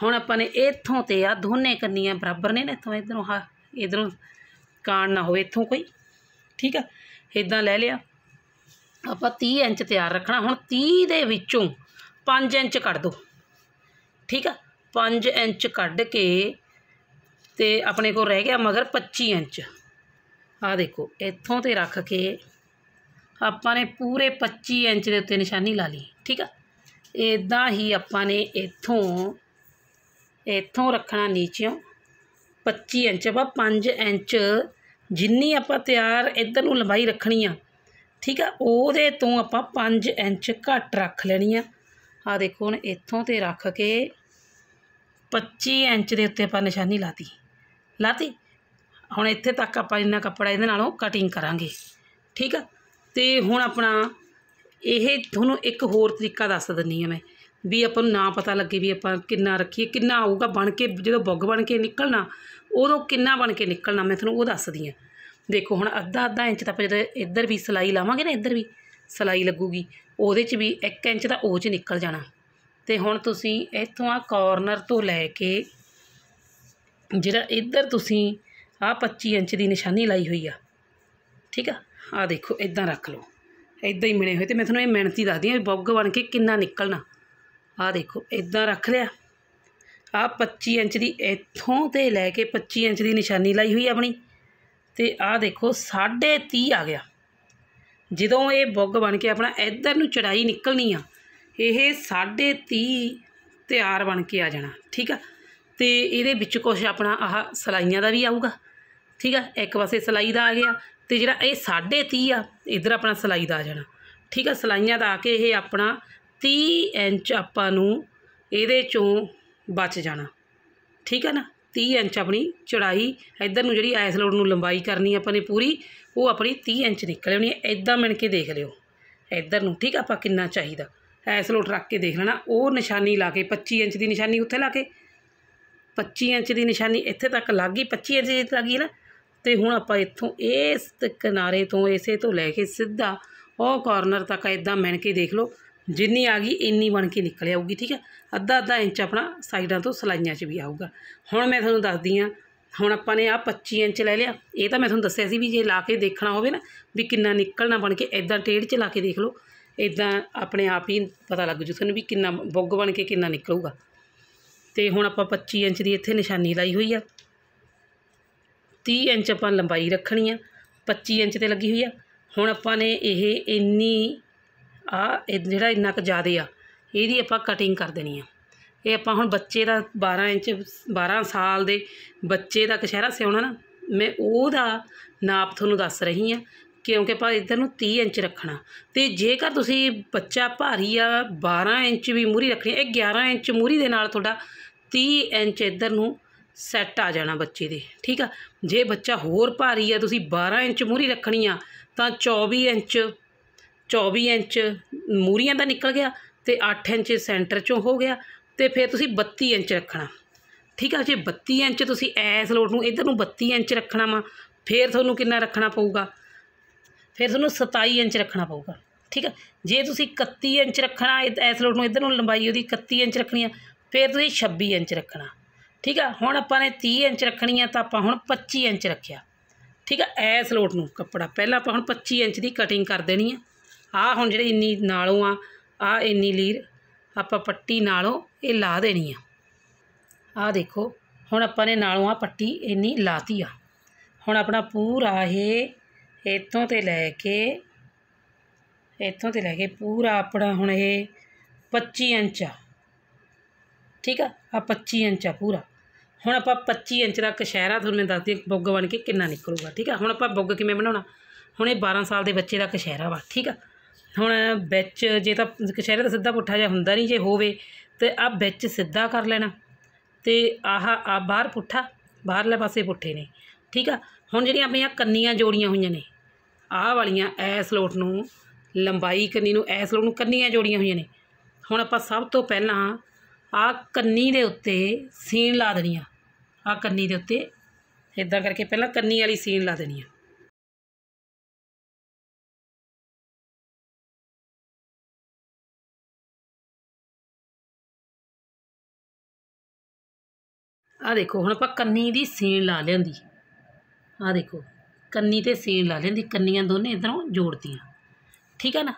ਹੁਣ ਆਪਾਂ ਨੇ ਇੱਥੋਂ ਤੇ ਆ ਦੋਨੇ ਕੰਨੀਆਂ ਬਰਾਬਰ ਨੇ ਨਾ ਇੱਥੋਂ ਇਧਰੋਂ ਆ ਇਧਰੋਂ ਕਾਣ ਨਾ ਹੋਵੇ ਇੱਥੋਂ ਕੋਈ ਠੀਕ ਆ ਇਦਾਂ ਲੈ ਲਿਆ ਆਪਾਂ 30 ਇੰਚ ਤਿਆਰ ਰੱਖਣਾ ਹੁਣ 30 ਦੇ ਵਿੱਚੋਂ 5 ਇੰਚ ਕੱਢ ਦੋ ਠੀਕ ਆ 5 ਇੰਚ ਕੱਢ ਕੇ ਤੇ ਆਪਣੇ ਕੋਲ ਰਹਿ ਗਿਆ ਮਗਰ 25 ਇੰਚ ਆ ਦੇਖੋ ਇੱਥੋਂ ਤੇ ਰੱਖ ਕੇ ਆਪਾਂ ਨੇ ਪੂਰੇ 25 ਇੰਚ ਦੇ ਉੱਤੇ ਨਿਸ਼ਾਨੀ ਲਾ ਲਈ ਠੀਕ ਆ ਇਦਾਂ ਹੀ ਆਪਾਂ ਨੇ ਇੱਥੋਂ ਇੱਥੋਂ ਰੱਖਣਾ ਨੀਚਿਓਂ 25 ਇੰਚ ਆਪਾਂ 5 ਇੰਚ ਜਿੰਨੀ ਆਪਾਂ ਤਿਆਰ ਇਧਰ ਨੂੰ ਲੰਬਾਈ ਰੱਖਣੀ ਆ ਠੀਕ ਆ ਉਹਦੇ ਤੋਂ ਆਪਾਂ 5 ਇੰਚ ਘੱਟ ਰੱਖ ਲੈਣੀ ਆ ਆ ਦੇਖੋ ਹੁਣ ਇੱਥੋਂ ਤੇ ਰੱਖ ਕੇ 25 ਇੰਚ ਦੇ ਉੱਤੇ ਆਪਾਂ ਨਿਸ਼ਾਨੀ ਲਾਤੀ ਲਾਤੀ ਹੁਣ ਇੱਥੇ ਤੱਕ ਆਪਾਂ ਇੰਨਾ ਕੱਪੜਾ ਇਹਦੇ ਨਾਲੋਂ ਕਟਿੰਗ ਕਰਾਂਗੇ ਠੀਕ ਆ ਤੇ ਹੁਣ ਆਪਣਾ ਇਹ ਤੁਹਾਨੂੰ ਇੱਕ ਹੋਰ ਤਰੀਕਾ ਦੱਸ ਦਿੰਨੀ ਆ ਮੈਂ ਵੀ ਆਪਾਂ ਨੂੰ ਨਾ ਪਤਾ ਲੱਗੇ ਵੀ ਆਪਾਂ ਕਿੰਨਾ ਰੱਖੀਏ ਕਿੰਨਾ ਆਊਗਾ ਬਣ ਕੇ ਜਦੋਂ ਬੁੱਗ ਬਣ ਕੇ ਨਿਕਲਣਾ ਉਦੋਂ ਕਿੰਨਾ ਬਣ ਕੇ ਨਿਕਲਣਾ ਮੈਂ ਤੁਹਾਨੂੰ ਉਹ ਦੱਸਦੀ ਆ ਦੇਖੋ ਹੁਣ ਅੱਧਾ ਅੱਧਾ ਇੰਚ ਤਾਂ ਆਪਾਂ ਜਦੋਂ ਇੱਧਰ ਵੀ ਸਲਾਈ ਲਾਵਾਂਗੇ ਨਾ ਇੱਧਰ ਵੀ ਸਲਾਈ ਲੱਗੂਗੀ ਉਹਦੇ 'ਚ ਵੀ 1 ਇੰਚ ਦਾ ਉਹ 'ਚ ਨਿਕਲ ਜਾਣਾ ਤੇ ਹੁਣ ਤੁਸੀਂ ਇੱਥੋਂ ਆ ਕਾਰਨਰ ਤੋਂ ਲੈ ਕੇ ਜਿਹੜਾ ਇੱਧਰ ਤੁਸੀਂ ਆ 25 ਇੰਚ ਦੀ ਨਿਸ਼ਾਨੀ ਲਾਈ ਹੋਈ ਆ ਠੀਕ ਆ ਆ ਦੇਖੋ ਇਦਾਂ ਰੱਖ ਲਓ ਇਦਾਂ ਹੀ ਮਿਲੇ ਹੋਏ ਤੇ ਮੈਂ ਤੁਹਾਨੂੰ ਇਹ ਮਿਹਨਤੀ ਦੱਸਦੀ ਆ ਬੱਗ ਬਣ ਕੇ ਕਿੰਨਾ ਨਿਕਲਣਾ ਆ ਦੇਖੋ ਇਦਾਂ ਰੱਖ ਲਿਆ ਆ 25 ਇੰਚ ਦੀ ਇੱਥੋਂ ਤੇ ਲੈ ਕੇ 25 ਇੰਚ ਦੀ ਨਿਸ਼ਾਨੀ ਲਾਈ ਹੋਈ ਆਪਣੀ ਤੇ ਆ ਦੇਖੋ 30.5 ਆ ਗਿਆ ਜਦੋਂ ਇਹ ਬੁੱਗ ਬਣ ਕੇ ਆਪਣਾ ਇੱਧਰ ਨੂੰ ਚੜਾਈ ਨਿਕਲਣੀ ਆ ਇਹ 30.5 ਤਿਆਰ ਬਣ ਕੇ ਆ ਜਾਣਾ ਠੀਕ ਆ ਤੇ ਇਹਦੇ ਵਿੱਚ ਕੁਝ ਆਪਣਾ ਆਹ ਸਲਾਈਆਂ ਦਾ ਵੀ ਆਊਗਾ ਠੀਕ ਆ ਇੱਕ ਪਾਸੇ ਸਲਾਈ ਦਾ ਆ ਗਿਆ ਤੇ ਜਿਹੜਾ ਇਹ 30.5 ਆ ਇਧਰ ਆਪਣਾ ਸਲਾਈ ਦਾ ਆ ਜਾਣਾ ਠੀਕ ਆ ਸਲਾਈਆਂ ਦਾ ਆ ਕੇ ਇਹ ਆਪਣਾ 30 ਇੰਚ ਆਪਾਂ ਨੂੰ ਇਹਦੇ ਚੋਂ ਬਚ ਜਾਣਾ ਠੀਕ ਆ ਨਾ 30 ਇੰਚ ਆਪਣੀ ਚੜਾਈ ਇੱਧਰ ਨੂੰ ਜਿਹੜੀ ਐਸ ਲੋਡ ਨੂੰ ਲੰਬਾਈ ਕਰਨੀ ਆਪਾਂ ਨੇ ਪੂਰੀ ਉਹ ਆਪਣੀ 30 ਇੰਚ ਨਿਕਲ ਆਉਣੀ ਹੈ ਇਦਾਂ ਮਿਣ ਕੇ ਦੇਖ ਲਿਓ ਇੱਧਰ ਨੂੰ ਠੀਕ ਆਪਾਂ ਕਿੰਨਾ ਚਾਹੀਦਾ ਐਸ ਲੋਡ ਰੱਖ ਕੇ ਦੇਖ ਲੈਣਾ ਉਹ ਨਿਸ਼ਾਨੀ ਲਾ ਕੇ 25 ਇੰਚ ਦੀ ਨਿਸ਼ਾਨੀ ਉੱਥੇ ਲਾ ਕੇ 25 ਇੰਚ ਦੀ ਨਿਸ਼ਾਨੀ ਇੱਥੇ ਤੱਕ ਲੱਗ ਗਈ 25 ਇੰਚ ਦੀ ਲੱਗ ਗਈ ਨਾ ਤੇ ਹੁਣ ਆਪਾਂ ਇੱਥੋਂ ਇਸ ਕਿਨਾਰੇ ਤੋਂ ਇਸੇ ਤੋਂ ਲੈ ਕੇ ਸਿੱਧਾ ਉਹ ਕਾਰਨਰ ਤੱਕ ਇਦਾਂ ਮਿਣ ਕੇ ਦੇਖ ਲਓ ਜਿੰਨੀ ਆ ਗਈ ਇੰਨੀ ਬਣ ਕੇ ਨਿਕਲ ਆਊਗੀ ਠੀਕ ਹੈ ਅੱਧਾ ਅੱਧਾ ਇੰਚ ਆਪਣਾ ਸਾਈਡਾਂ ਤੋਂ ਸਲਾਈਆਂ 'ਚ ਵੀ ਆਊਗਾ ਹੁਣ ਮੈਂ ਤੁਹਾਨੂੰ ਦੱਸਦੀ ਆ ਹੁਣ ਆਪਾਂ ਨੇ ਆ 25 ਇੰਚ ਲੈ ਲਿਆ ਇਹ ਤਾਂ ਮੈਂ ਤੁਹਾਨੂੰ ਦੱਸਿਆ ਸੀ ਵੀ ਜੇ ਲਾ ਕੇ ਦੇਖਣਾ ਹੋਵੇ ਨਾ ਵੀ ਕਿੰਨਾ ਨਿਕਲਣਾ ਬਣ ਕੇ ਇਦਾਂ ਟੇਢ 'ਚ ਲਾ ਕੇ ਦੇਖ ਲਓ ਇਦਾਂ ਆਪਣੇ ਆਪ ਹੀ ਪਤਾ ਲੱਗ ਜੂ ਤੁਹਾਨੂੰ ਵੀ ਕਿੰਨਾ ਬੁੱਗ ਬਣ ਕੇ ਕਿੰਨਾ ਨਿਕਲੂਗਾ ਤੇ ਹੁਣ ਆਪਾਂ 25 ਇੰਚ ਦੀ ਇੱਥੇ ਨਿਸ਼ਾਨੀ ਲਾਈ ਹੋਈ ਆ 30 ਇੰਚ ਆਪਾਂ ਲੰਬਾਈ ਰੱਖਣੀ ਆ 25 ਇੰਚ ਤੇ ਲੱਗੀ ਹੋਈ ਆ ਹੁਣ ਆਪਾਂ ਨੇ ਇਹ ਇੰਨੀ ਆ ਜਿਹੜਾ ਇੰਨਾ ਕੁ ਜ਼ਿਆਦਾ ਆ ਇਹਦੀ ਆਪਾਂ ਕਟਿੰਗ ਕਰ ਦੇਣੀ ਆ ਇਹ ਆਪਾਂ ਹੁਣ ਬੱਚੇ ਦਾ 12 ਇੰਚ 12 ਸਾਲ ਦੇ ਬੱਚੇ ਦਾ ਕਸ਼ਹਿਰਾ ਸਿਉਣਾ ਨਾ ਮੈਂ ਉਹਦਾ ਨਾਪ ਤੁਹਾਨੂੰ ਦੱਸ ਰਹੀ ਆ ਕਿਉਂਕਿ ਆਪਾਂ ਇਧਰ ਨੂੰ 30 ਇੰਚ ਰੱਖਣਾ ਤੇ ਜੇਕਰ ਤੁਸੀਂ ਬੱਚਾ ਭਾਰੀ ਆ 12 ਇੰਚ ਵੀ ਮੂਰੀ ਰੱਖਣੀ ਇਹ 11 ਇੰਚ ਮੂਰੀ ਦੇ ਨਾਲ ਤੁਹਾਡਾ 30 ਇੰਚ ਇਧਰ ਨੂੰ ਸੈੱਟ ਆ ਜਾਣਾ ਬੱਚੇ ਦੇ ਠੀਕ ਆ ਜੇ ਬੱਚਾ ਹੋਰ ਭਾਰੀ ਆ ਤੁਸੀਂ 12 ਇੰਚ ਮੂਰੀ ਰੱਖਣੀ ਆ ਤਾਂ 24 ਇੰਚ 24 ਇੰਚ ਮੂਰੀਆਂ ਦਾ ਨਿਕਲ ਗਿਆ ਤੇ 8 ਇੰਚ ਸੈਂਟਰ ਚੋਂ ਹੋ ਗਿਆ ਤੇ ਫਿਰ ਤੁਸੀਂ 32 ਇੰਚ ਰੱਖਣਾ ਠੀਕ ਆ ਜੇ 32 ਇੰਚ ਤੁਸੀਂ ਐਸ ਲੋਟ ਨੂੰ ਇਧਰ ਨੂੰ 32 ਇੰਚ ਰੱਖਣਾ ਵਾ ਫਿਰ ਤੁਹਾਨੂੰ ਕਿੰਨਾ ਰੱਖਣਾ ਪਊਗਾ ਫਿਰ ਤੁਹਾਨੂੰ 27 ਇੰਚ ਰੱਖਣਾ ਪਊਗਾ ਠੀਕ ਆ ਜੇ ਤੁਸੀਂ 31 ਇੰਚ ਰੱਖਣਾ ਐਸ ਲੋਟ ਨੂੰ ਇਧਰ ਨੂੰ ਲੰਬਾਈ ਉਹਦੀ 31 ਇੰਚ ਰੱਖਣੀ ਆ ਫਿਰ ਤੁਸੀਂ 26 ਇੰਚ ਰੱਖਣਾ ਠੀਕ ਆ ਹੁਣ ਆਪਾਂ ਨੇ 30 ਇੰਚ ਰੱਖਣੀ ਆ ਤਾਂ ਆਪਾਂ ਹੁਣ 25 ਇੰਚ ਰੱਖਿਆ ਠੀਕ ਆ ਐਸ ਲੋਟ ਨੂੰ ਕੱਪੜਾ ਪਹਿਲਾਂ ਆਪਾਂ ਹੁਣ 25 ਇੰਚ ਦੀ ਕਟਿੰਗ ਕਰ ਦੇਣੀ ਆ ਆ ਹੁਣ ਜਿਹੜੀ ਇੰਨੀ ਨਾਲੋਂ ਆ ਆ ਇੰਨੀ ਲੀਰ ਆਪਾਂ ਪੱਟੀ ਨਾਲੋਂ ਇਹ ਲਾ ਦੇਣੀ ਆ ਆ ਦੇਖੋ ਹੁਣ ਆਪਾਂ ਨੇ ਨਾਲੋਂ ਆ ਪੱਟੀ ਇੰਨੀ ਲਾਤੀ ਆ ਹੁਣ ਆਪਣਾ ਪੂਰਾ ਇਹ ਇੱਥੋਂ ਤੇ ਲੈ ਕੇ ਇੱਥੋਂ ਤੇ ਲੈ ਕੇ ਪੂਰਾ ਆਪਣਾ ਹੁਣ ਇਹ 25 ਇੰਚ ਆ ਠੀਕ ਆ ਆ 25 ਇੰਚ ਆ ਪੂਰਾ ਹੁਣ ਆਪਾਂ 25 ਇੰਚ ਦਾ ਕਸ਼ਹਿਰਾ ਤੁਹਾਨੂੰ ਮੈਂ ਦੱਸਦੀ ਬੁੱਗ ਬਣ ਕੇ ਕਿੰਨਾ ਨਿਕਲੂਗਾ ਠੀਕ ਆ ਹੁਣ ਆਪਾਂ ਬੁੱਗ ਕਿਵੇਂ ਬਣਾਉਣਾ ਹੁਣ ਇਹ 12 ਸਾਲ ਦੇ ਬੱਚੇ ਦਾ ਕਸ਼ਹਿਰਾ ਵਾ ਠੀਕ ਆ ਹੁਣ ਵਿੱਚ ਜੇ ਤਾਂ ਕਛਹਿਰੇ ਦਾ ਸਿੱਧਾ ਪੁੱਠਾ ਜਾਂ ਹੁੰਦਾ ਨਹੀਂ ਜੇ ਹੋਵੇ ਤੇ ਆ ਵਿੱਚ ਸਿੱਧਾ ਕਰ ਲੈਣਾ ਤੇ ਆਹ ਆ ਬਾਹਰ ਪੁੱਠਾ ਬਾਹਰਲੇ ਪਾਸੇ ਪੁੱਠੇ ਨੇ ਠੀਕ ਆ ਹੁਣ ਜਿਹੜੀਆਂ ਆਪਣੀਆਂ ਕੰਨੀਆਂ ਜੋੜੀਆਂ ਹੋਈਆਂ ਨੇ ਆਹ ਵਾਲੀਆਂ ਐਸ ਲੋਟ ਨੂੰ ਲੰਬਾਈ ਕੰਨੀ ਨੂੰ ਐਸ ਲੋਟ ਨੂੰ ਕੰਨੀਆਂ ਜੋੜੀਆਂ ਹੋਈਆਂ ਨੇ ਹੁਣ ਆਪਾਂ ਸਭ ਤੋਂ ਪਹਿਲਾਂ ਆ ਕੰਨੀ ਦੇ ਉੱਤੇ ਸੀਨ ਲਾ ਦੇਣੀ ਆ ਆ ਕੰਨੀ ਦੇ ਉੱਤੇ ਇਦਾਂ ਕਰਕੇ ਪਹਿਲਾਂ ਕੰਨੀ ਵਾਲੀ ਸੀਨ ਲਾ ਦੇਣੀ ਆ ਆ ਦੇਖੋ ਹੁਣ ਆਪਾਂ ਕੰਨੀ ਦੀ ਸੀਨ ਲਾ ਲੈਂਦੀ ਆ ਦੇਖੋ ਕੰਨੀ ਤੇ ਸੀਨ ਲਾ ਲੈਂਦੀ ਕੰਨੀਆਂ ਦੋਨੇ ਇਧਰੋਂ ਜੋੜਤੀਆਂ ਠੀਕ ਹੈ ਨਾ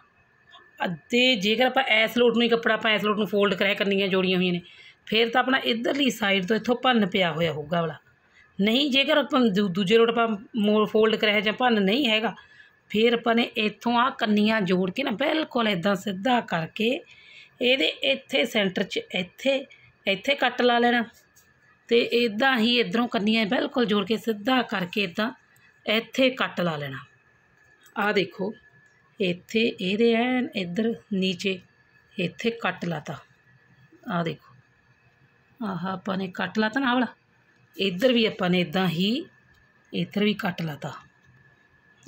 ਅੱਧੇ ਜੇਕਰ ਆਪਾਂ ਐਸ ਲੋਟ ਨੂੰ ਹੀ ਕੱਪੜਾ ਆਪਾਂ ਐਸ ਲੋਟ ਨੂੰ ਫੋਲਡ ਕਰਿਆ ਕੰਨੀਆਂ ਜੋੜੀਆਂ ਹੋਈਆਂ ਨੇ ਫਿਰ ਤਾਂ ਆਪਣਾ ਇਧਰਲੀ ਸਾਈਡ ਤੋਂ ਇੱਥੋਂ ਭੰਨ ਪਿਆ ਹੋਇਆ ਹੋਊਗਾ ਵਾਲਾ ਨਹੀਂ ਜੇਕਰ ਆਪਾਂ ਦੂਜੇ ਲੋਟ ਆਪਾਂ ਮੋਲ ਫੋਲਡ ਕਰਿਆ ਜਾਂ ਭੰਨ ਨਹੀਂ ਹੈਗਾ ਫਿਰ ਆਪਾਂ ਨੇ ਇੱਥੋਂ ਆ ਕੰਨੀਆਂ ਜੋੜ ਕੇ ਨਾ ਬਿਲਕੁਲ ਇਦਾਂ ਸਿੱਧਾ ਕਰਕੇ ਇਹਦੇ ਇੱਥੇ ਸੈਂਟਰ 'ਚ ਇੱਥੇ ਇੱਥੇ ਕੱਟ ਲਾ ਲੈਣਾ तो इदा ही इधरों कनिया बिल्कुल जोड़ के सीधा करके इदा इतें कट ला लेना आ देखो इतने ये एन इधर नीचे इतने कट लाता आ देखो आह अपने कट लाता ना वाला इधर भी अपने इदा ही इधर भी कट लाता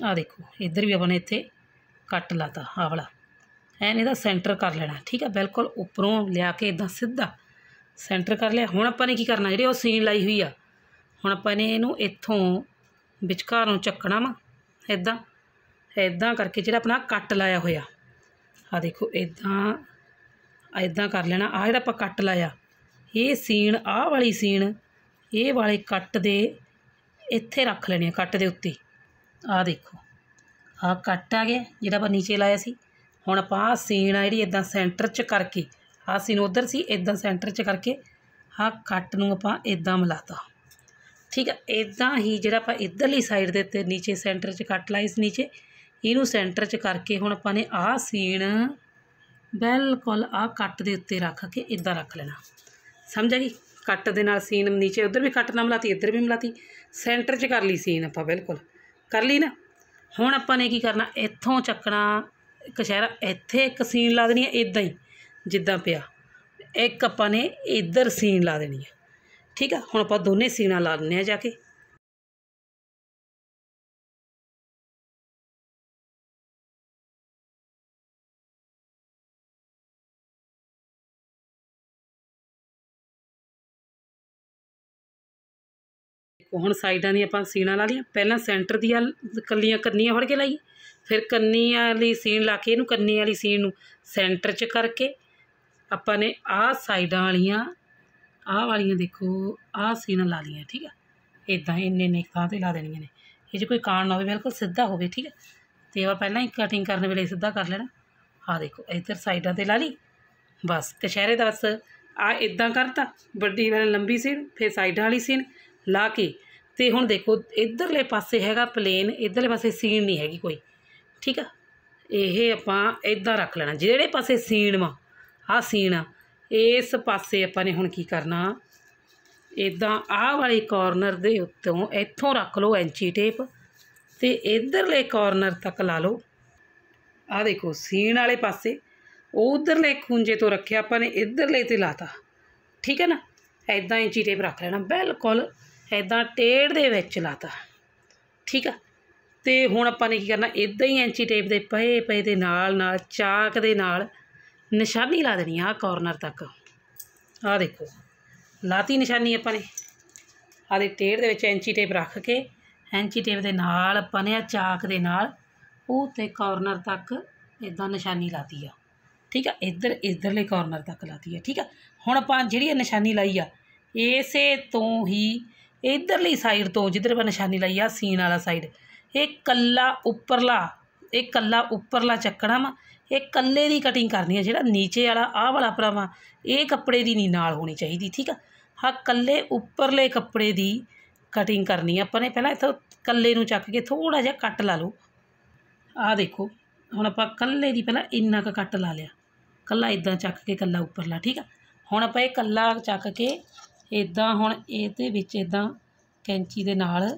आ देखो इधर भी अपने इतने कट लाता आवला एन यदा सेंटर कर लेना ठीक है बिल्कुल उपरों लिया के इदा सीधा ਸੈਂਟਰ ਕਰ ਲਿਆ ਹੁਣ ਆਪਾਂ ਨੇ ਕੀ ਕਰਨਾ ਜਿਹੜੀ ਉਹ ਸੀਨ ਲਾਈ ਹੋਈ ਆ ਹੁਣ ਆਪਾਂ ਨੇ ਇਹਨੂੰ ਇੱਥੋਂ ਵਿਚਕਾਰ ਨੂੰ ਚੱਕਣਾ ਵਾ ਇਦਾਂ ਇਦਾਂ ਕਰਕੇ ਜਿਹੜਾ ਆਪਣਾ ਕੱਟ ਲਾਇਆ ਹੋਇਆ ਆ ਦੇਖੋ ਇਦਾਂ ਇਦਾਂ ਕਰ ਲੈਣਾ ਆ ਜਿਹੜਾ ਆਪਾਂ ਕੱਟ ਲਾਇਆ ਇਹ ਸੀਨ ਆਹ ਵਾਲੀ ਸੀਨ ਇਹ ਵਾਲੇ ਕੱਟ ਦੇ ਇੱਥੇ ਰੱਖ ਲੈਣੀ ਆ ਕੱਟ ਦੇ ਉੱਤੇ ਆ ਦੇਖੋ ਆ ਕੱਟ ਆ ਗਿਆ ਜਿਹੜਾ ਆਪਾਂ ਨੀਚੇ ਲਾਇਆ ਸੀ ਹੁਣ ਆਪਾਂ ਸੀਨ ਆ ਜਿਹੜੀ ਇਦਾਂ ਸੈਂਟਰ 'ਚ ਕਰਕੇ ਆ ਸੀਨ ਉਧਰ ਸੀ ਇਦਾਂ ਸੈਂਟਰ 'ਚ ਕਰਕੇ ਆ ਕੱਟ ਨੂੰ ਆਪਾਂ ਇਦਾਂ ਮਿਲਾਤਾ ਠੀਕ ਹੈ ਇਦਾਂ ਹੀ ਜਿਹੜਾ ਆਪਾਂ ਇਧਰਲੀ ਸਾਈਡ ਦੇ ਉੱਤੇ ਨੀਚੇ ਸੈਂਟਰ 'ਚ ਕੱਟ ਲਾਇਆ ਇਸ ਨੀਚੇ ਇਹਨੂੰ ਸੈਂਟਰ 'ਚ ਕਰਕੇ ਹੁਣ ਆਪਾਂ ਨੇ ਆ ਸੀਨ ਬਿਲਕੁਲ ਆ ਕੱਟ ਦੇ ਉੱਤੇ ਰੱਖ ਕੇ ਇਦਾਂ ਰੱਖ ਲੈਣਾ ਸਮਝ ਗਈ ਕੱਟ ਦੇ ਨਾਲ ਸੀਨ ਨੀਚੇ ਉਧਰ ਵੀ ਕੱਟ ਨਾਲ ਮਿਲਾਤੀ ਇੱਧਰ ਵੀ ਮਿਲਾਤੀ ਸੈਂਟਰ 'ਚ ਕਰ ਲਈ ਸੀਨ ਆਪਾਂ ਬਿਲਕੁਲ ਕਰ ਲਈ ਨਾ ਹੁਣ ਆਪਾਂ ਨੇ ਕੀ ਕਰਨਾ ਇੱਥੋਂ ਚੱਕਣਾ ਕਸ਼ਹਿਰਾ ਇੱਥੇ ਇੱਕ ਸੀਨ ਲਾ ਦੇਣੀ ਹੈ ਇਦਾਂ ਹੀ ਜਿੱਦਾਂ ਪਿਆ ਇੱਕ ਆਪਾਂ ਨੇ ਇੱਧਰ ਸੀਨ ਲਾ ਦੇਣੀ ਹੈ ਠੀਕ ਆ ਹੁਣ ਆਪਾਂ ਦੋਨੇ ਸੀਨਾ ਲਾ ਲੈਣੇ ਆ ਜਾ ਕੇ ਹੁਣ ਸਾਈਡਾਂ ਦੀ ਆਪਾਂ ਸੀਨਾ ਲਾ ਲਈਆਂ ਪਹਿਲਾਂ ਸੈਂਟਰ ਦੀਆਂ ਕੱਲੀਆਂ ਕੰਨੀਆਂ ਫੜ ਕੇ ਲਾਈਏ ਫਿਰ ਕੰਨੀ ਵਾਲੀ ਸੀਨ ਲਾ ਕੇ ਇਹਨੂੰ ਕੰਨੀ ਵਾਲੀ ਸੀਨ ਨੂੰ ਸੈਂਟਰ 'ਚ ਕਰਕੇ ਆਪਾਂ ਨੇ ਆਹ ਸਾਈਡਾਂ ਵਾਲੀਆਂ ਆਹ ਵਾਲੀਆਂ ਦੇਖੋ ਆਹ ਸੀਨ ਲਾ ਲਈਆਂ ਠੀਕ ਆ ਇਦਾਂ ਇੰਨੇ ਨੇ ਥਾਂ ਤੇ ਲਾ ਦੇਣੀਆਂ ਨੇ ਇਹ ਜੇ ਕੋਈ ਕਾਣ ਨਾ ਹੋਵੇ ਬਿਲਕੁਲ ਸਿੱਧਾ ਹੋਵੇ ਠੀਕ ਆ ਤੇ ਆਪਾਂ ਪਹਿਲਾਂ ਹੀ ਕਟਿੰਗ ਕਰਨ ਵੇਲੇ ਸਿੱਧਾ ਕਰ ਲੈਣਾ ਆ ਦੇਖੋ ਇੱਧਰ ਸਾਈਡਾਂ ਤੇ ਲਾ ਲਈ ਬਸ ਕਸ਼ਹਿਰੇ ਦਾ ਬਸ ਆ ਇਦਾਂ ਕਰਤਾ ਵੱਡੀ ਵਾਲੀ ਲੰਬੀ ਸੀਨ ਫਿਰ ਸਾਈਡਾਂ ਵਾਲੀ ਸੀਨ ਲਾ ਕੇ ਤੇ ਹੁਣ ਦੇਖੋ ਇਧਰਲੇ ਪਾਸੇ ਹੈਗਾ ਪਲੇਨ ਇਧਰਲੇ ਪਾਸੇ ਸੀਨ ਨਹੀਂ ਹੈਗੀ ਕੋਈ ਠੀਕ ਆ ਇਹ ਆਪਾਂ ਇਦਾਂ ਰੱਖ ਲੈਣਾ ਜਿਹੜੇ ਪਾਸੇ ਸੀਨ ਵਾ ਆ ਸੀਨ ਇਸ ਪਾਸੇ ਆਪਾਂ ਨੇ ਹੁਣ ਕੀ ਕਰਨਾ ਇਦਾਂ ਆਹ ਵਾਲੇ ਕਾਰਨਰ ਦੇ ਉੱਤੋਂ ਇੱਥੋਂ ਰੱਖ ਲਓ ਐਂਚੀ ਟੇਪ ਤੇ ਇਧਰਲੇ ਕਾਰਨਰ ਤੱਕ ਲਾ ਲਓ ਆ ਦੇਖੋ ਸੀਨ ਵਾਲੇ ਪਾਸੇ ਉਹ ਉਧਰਲੇ ਖੁੰਝੇ ਤੋਂ ਰੱਖਿਆ ਆਪਾਂ ਨੇ ਇਧਰਲੇ ਤੇ ਲਾਤਾ ਠੀਕ ਹੈ ਨਾ ਇਦਾਂ ਐਂਚੀ ਟੇਪ ਰੱਖ ਲੈਣਾ ਬਿਲਕੁਲ ਇਦਾਂ ਟੇੜ ਦੇ ਵਿੱਚ ਲਾਤਾ ਠੀਕ ਹੈ ਤੇ ਹੁਣ ਆਪਾਂ ਨੇ ਕੀ ਕਰਨਾ ਇਦਾਂ ਹੀ ਐਂਚੀ ਟੇਪ ਦੇ ਪਏ ਪਏ ਦੇ ਨਾਲ ਨਾਲ ਚਾਕ ਦੇ ਨਾਲ ਨਿਸ਼ਾਨੀ ਲਾ ਦੇਣੀ ਆ ਕਾਰਨਰ ਤੱਕ ਆ ਦੇਖੋ ਲਾਤੀ ਨਿਸ਼ਾਨੀ ਆਪਾਂ ਨੇ ਆ ਦੇ ਟੇੜ ਦੇ ਵਿੱਚ ਐਂਚੀ ਟੇਪ ਰੱਖ ਕੇ ਐਂਚੀ ਟੇਪ ਦੇ ਨਾਲ ਆਪਾਂ ਨੇ ਆ ਚਾਕ ਦੇ ਨਾਲ ਉਹ ਤੇ ਕਾਰਨਰ ਤੱਕ ਇਦਾਂ ਨਿਸ਼ਾਨੀ ਲਾਤੀ ਆ ਠੀਕ ਆ ਇੱਧਰ ਇੱਧਰਲੇ ਕਾਰਨਰ ਤੱਕ ਲਾਤੀ ਆ ਠੀਕ ਆ ਹੁਣ ਆਪਾਂ ਜਿਹੜੀ ਇਹ ਨਿਸ਼ਾਨੀ ਲਾਈ ਆ ਇਸੇ ਤੋਂ ਹੀ ਇਧਰਲੀ ਸਾਈਡ ਤੋਂ ਜਿੱਧਰ ਆਪਾਂ ਨਿਸ਼ਾਨੀ ਲਾਈ ਆ ਸੀਨ ਵਾਲਾ ਸਾਈਡ ਇਹ ਕੱਲਾ ਉੱਪਰਲਾ ਇਹ ਕੱਲਾ ਉੱਪਰਲਾ ਚੱਕਣਾ ਵਾ ਇਹ ਕੱਲੇ ਦੀ ਕਟਿੰਗ ਕਰਨੀ ਹੈ ਜਿਹੜਾ ਨੀਚੇ ਵਾਲਾ ਆਹ ਵਾਲਾ ਪਰਾਵਾ ਇਹ ਕੱਪੜੇ ਦੀ ਨਹੀਂ ਨਾਲ ਹੋਣੀ ਚਾਹੀਦੀ ਠੀਕ ਆ ਹਾਂ ਕੱਲੇ ਉੱਪਰਲੇ ਕੱਪੜੇ ਦੀ ਕਟਿੰਗ ਕਰਨੀ ਆ ਆਪਾਂ ਨੇ ਪਹਿਲਾਂ ਇੱਥੇ ਕੱਲੇ ਨੂੰ ਚੱਕ ਕੇ ਥੋੜਾ ਜਿਹਾ ਕੱਟ ਲਾ ਲਓ ਆਹ ਦੇਖੋ ਹੁਣ ਆਪਾਂ ਕੱਲੇ ਦੀ ਪਹਿਲਾਂ ਇੰਨਾ ਕੁ ਕੱਟ ਲਾ ਲਿਆ ਕੱਲਾ ਇਦਾਂ ਚੱਕ ਕੇ ਕੱਲਾ ਉੱਪਰਲਾ ਠੀਕ ਆ ਹੁਣ ਆਪਾਂ ਇਹ ਕੱਲਾ ਚੱਕ ਕੇ ਇਦਾਂ ਹੁਣ ਇਹਦੇ ਵਿੱਚ ਇਦਾਂ ਕੈਂਚੀ ਦੇ ਨਾਲ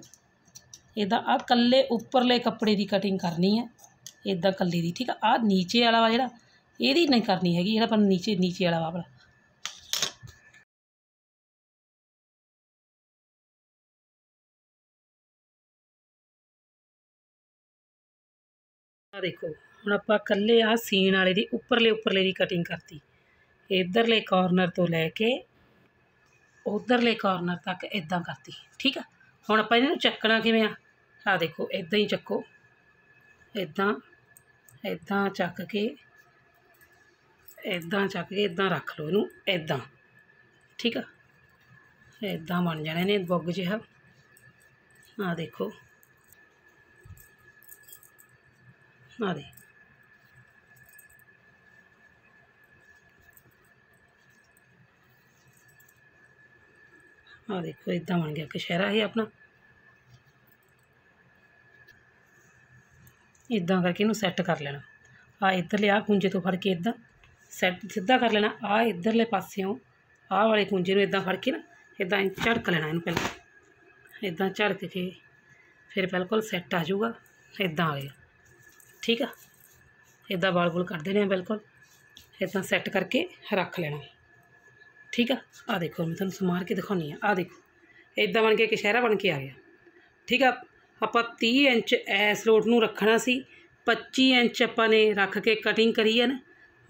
ਇਹਦਾ ਆ ਕੱਲੇ ਉੱਪਰਲੇ ਕੱਪੜੇ ਦੀ ਕਟਿੰਗ ਕਰਨੀ ਹੈ ਇਦਾਂ ਕੱਲੇ ਦੀ ਠੀਕ ਆ ਆ ਨੀਚੇ ਵਾਲਾ ਵਾ ਜਿਹੜਾ ਇਹਦੀ ਨਹੀਂ ਕਰਨੀ ਹੈਗੀ ਇਹਦਾ ਆਪਾਂ ਨੀਚੇ ਨੀਚੇ ਵਾਲਾ ਵਾ ਆਪਣਾ ਆ ਦੇਖੋ ਹੁਣ ਆਪਾਂ ਕੱਲੇ ਆ ਸੀਨ ਵਾਲੇ ਦੀ ਉੱਪਰਲੇ ਉੱਪਰਲੇ ਦੀ ਕਟਿੰਗ ਕਰਤੀ ਇਧਰਲੇ ਕਾਰਨਰ ਤੋਂ ਲੈ ਕੇ ਉਧਰਲੇ ਕਾਰਨਰ ਤੱਕ ਇਦਾਂ ਕਰਤੀ ਠੀਕ ਆ ਹੁਣ ਆਪਾਂ ਇਹਨੂੰ ਚੱਕਣਾ ਕਿਵੇਂ ਆ ਆ ਦੇਖੋ ਇਦਾਂ ਹੀ ਚੱਕੋ ਇਦਾਂ ਇਦਾਂ ਚੱਕ ਕੇ ਇਦਾਂ ਚੱਕ ਕੇ ਇਦਾਂ ਰੱਖ ਲਓ ਇਹਨੂੰ ਇਦਾਂ ਠੀਕ ਆ ਇਦਾਂ ਬਣ ਜਾਣੇ ਨੇ ਬੁੱਗ ਜਿਹਾ ਆ ਦੇਖੋ ਆ ਦੇ ਆ ਦੇਖੋ ਇਦਾਂ ਬਣ ਗਿਆ ਸ਼ਹਿਰਾ ਹੀ ਆਪਣਾ ਇਦਾਂ ਕਰਕੇ ਇਹਨੂੰ ਸੈੱਟ ਕਰ ਲੈਣਾ ਆ ਇੱਧਰਲੇ ਆ ਕੁੰਜੇ ਤੋਂ ਫੜ ਕੇ ਇਦਾਂ ਸੈੱਟ ਸਿੱਧਾ ਕਰ ਲੈਣਾ ਆ ਇੱਧਰਲੇ ਪਾਸਿਓਂ ਆ ਵਾਲੇ ਕੁੰਜੇ ਨੂੰ ਇਦਾਂ ਫੜ ਕੇ ਨਾ ਇਦਾਂ ਝੜਕ ਲੈਣਾ ਇਹਨੂੰ ਪਹਿਲਾਂ ਇਦਾਂ ਝੜਕ ਕੇ ਫਿਰ ਬਿਲਕੁਲ ਸੈੱਟ ਆ ਜਾਊਗਾ ਇਦਾਂ ਆ ਗਿਆ ਠੀਕ ਆ ਇਦਾਂ ਵਾਲ ਬੁਲ ਕਰ ਦੇਣੇ ਆ ਬਿਲਕੁਲ ਇਦਾਂ ਸੈੱਟ ਕਰਕੇ ਰੱਖ ਲੈਣਾ ਠੀਕ ਆ ਆ ਦੇਖੋ ਮੈਂ ਤੁਹਾਨੂੰ ਸਮਾਰ ਕੇ ਦਿਖਾਉਣੀ ਆ ਆ ਦੇਖੋ ਇਦਾਂ ਬਣ ਕੇ ਕਿਸ਼ਹਿਰਾ ਬਣ ਕੇ ਆ ਗਿਆ ਠੀਕ ਆ ਆਪਾਂ 30 ਇੰਚ ਐਸ ਲੋਟ ਨੂੰ ਰੱਖਣਾ ਸੀ 25 ਇੰਚ ਆਪਾਂ ਨੇ ਰੱਖ ਕੇ ਕਟਿੰਗ ਕਰੀ ਹੈ ਨਾ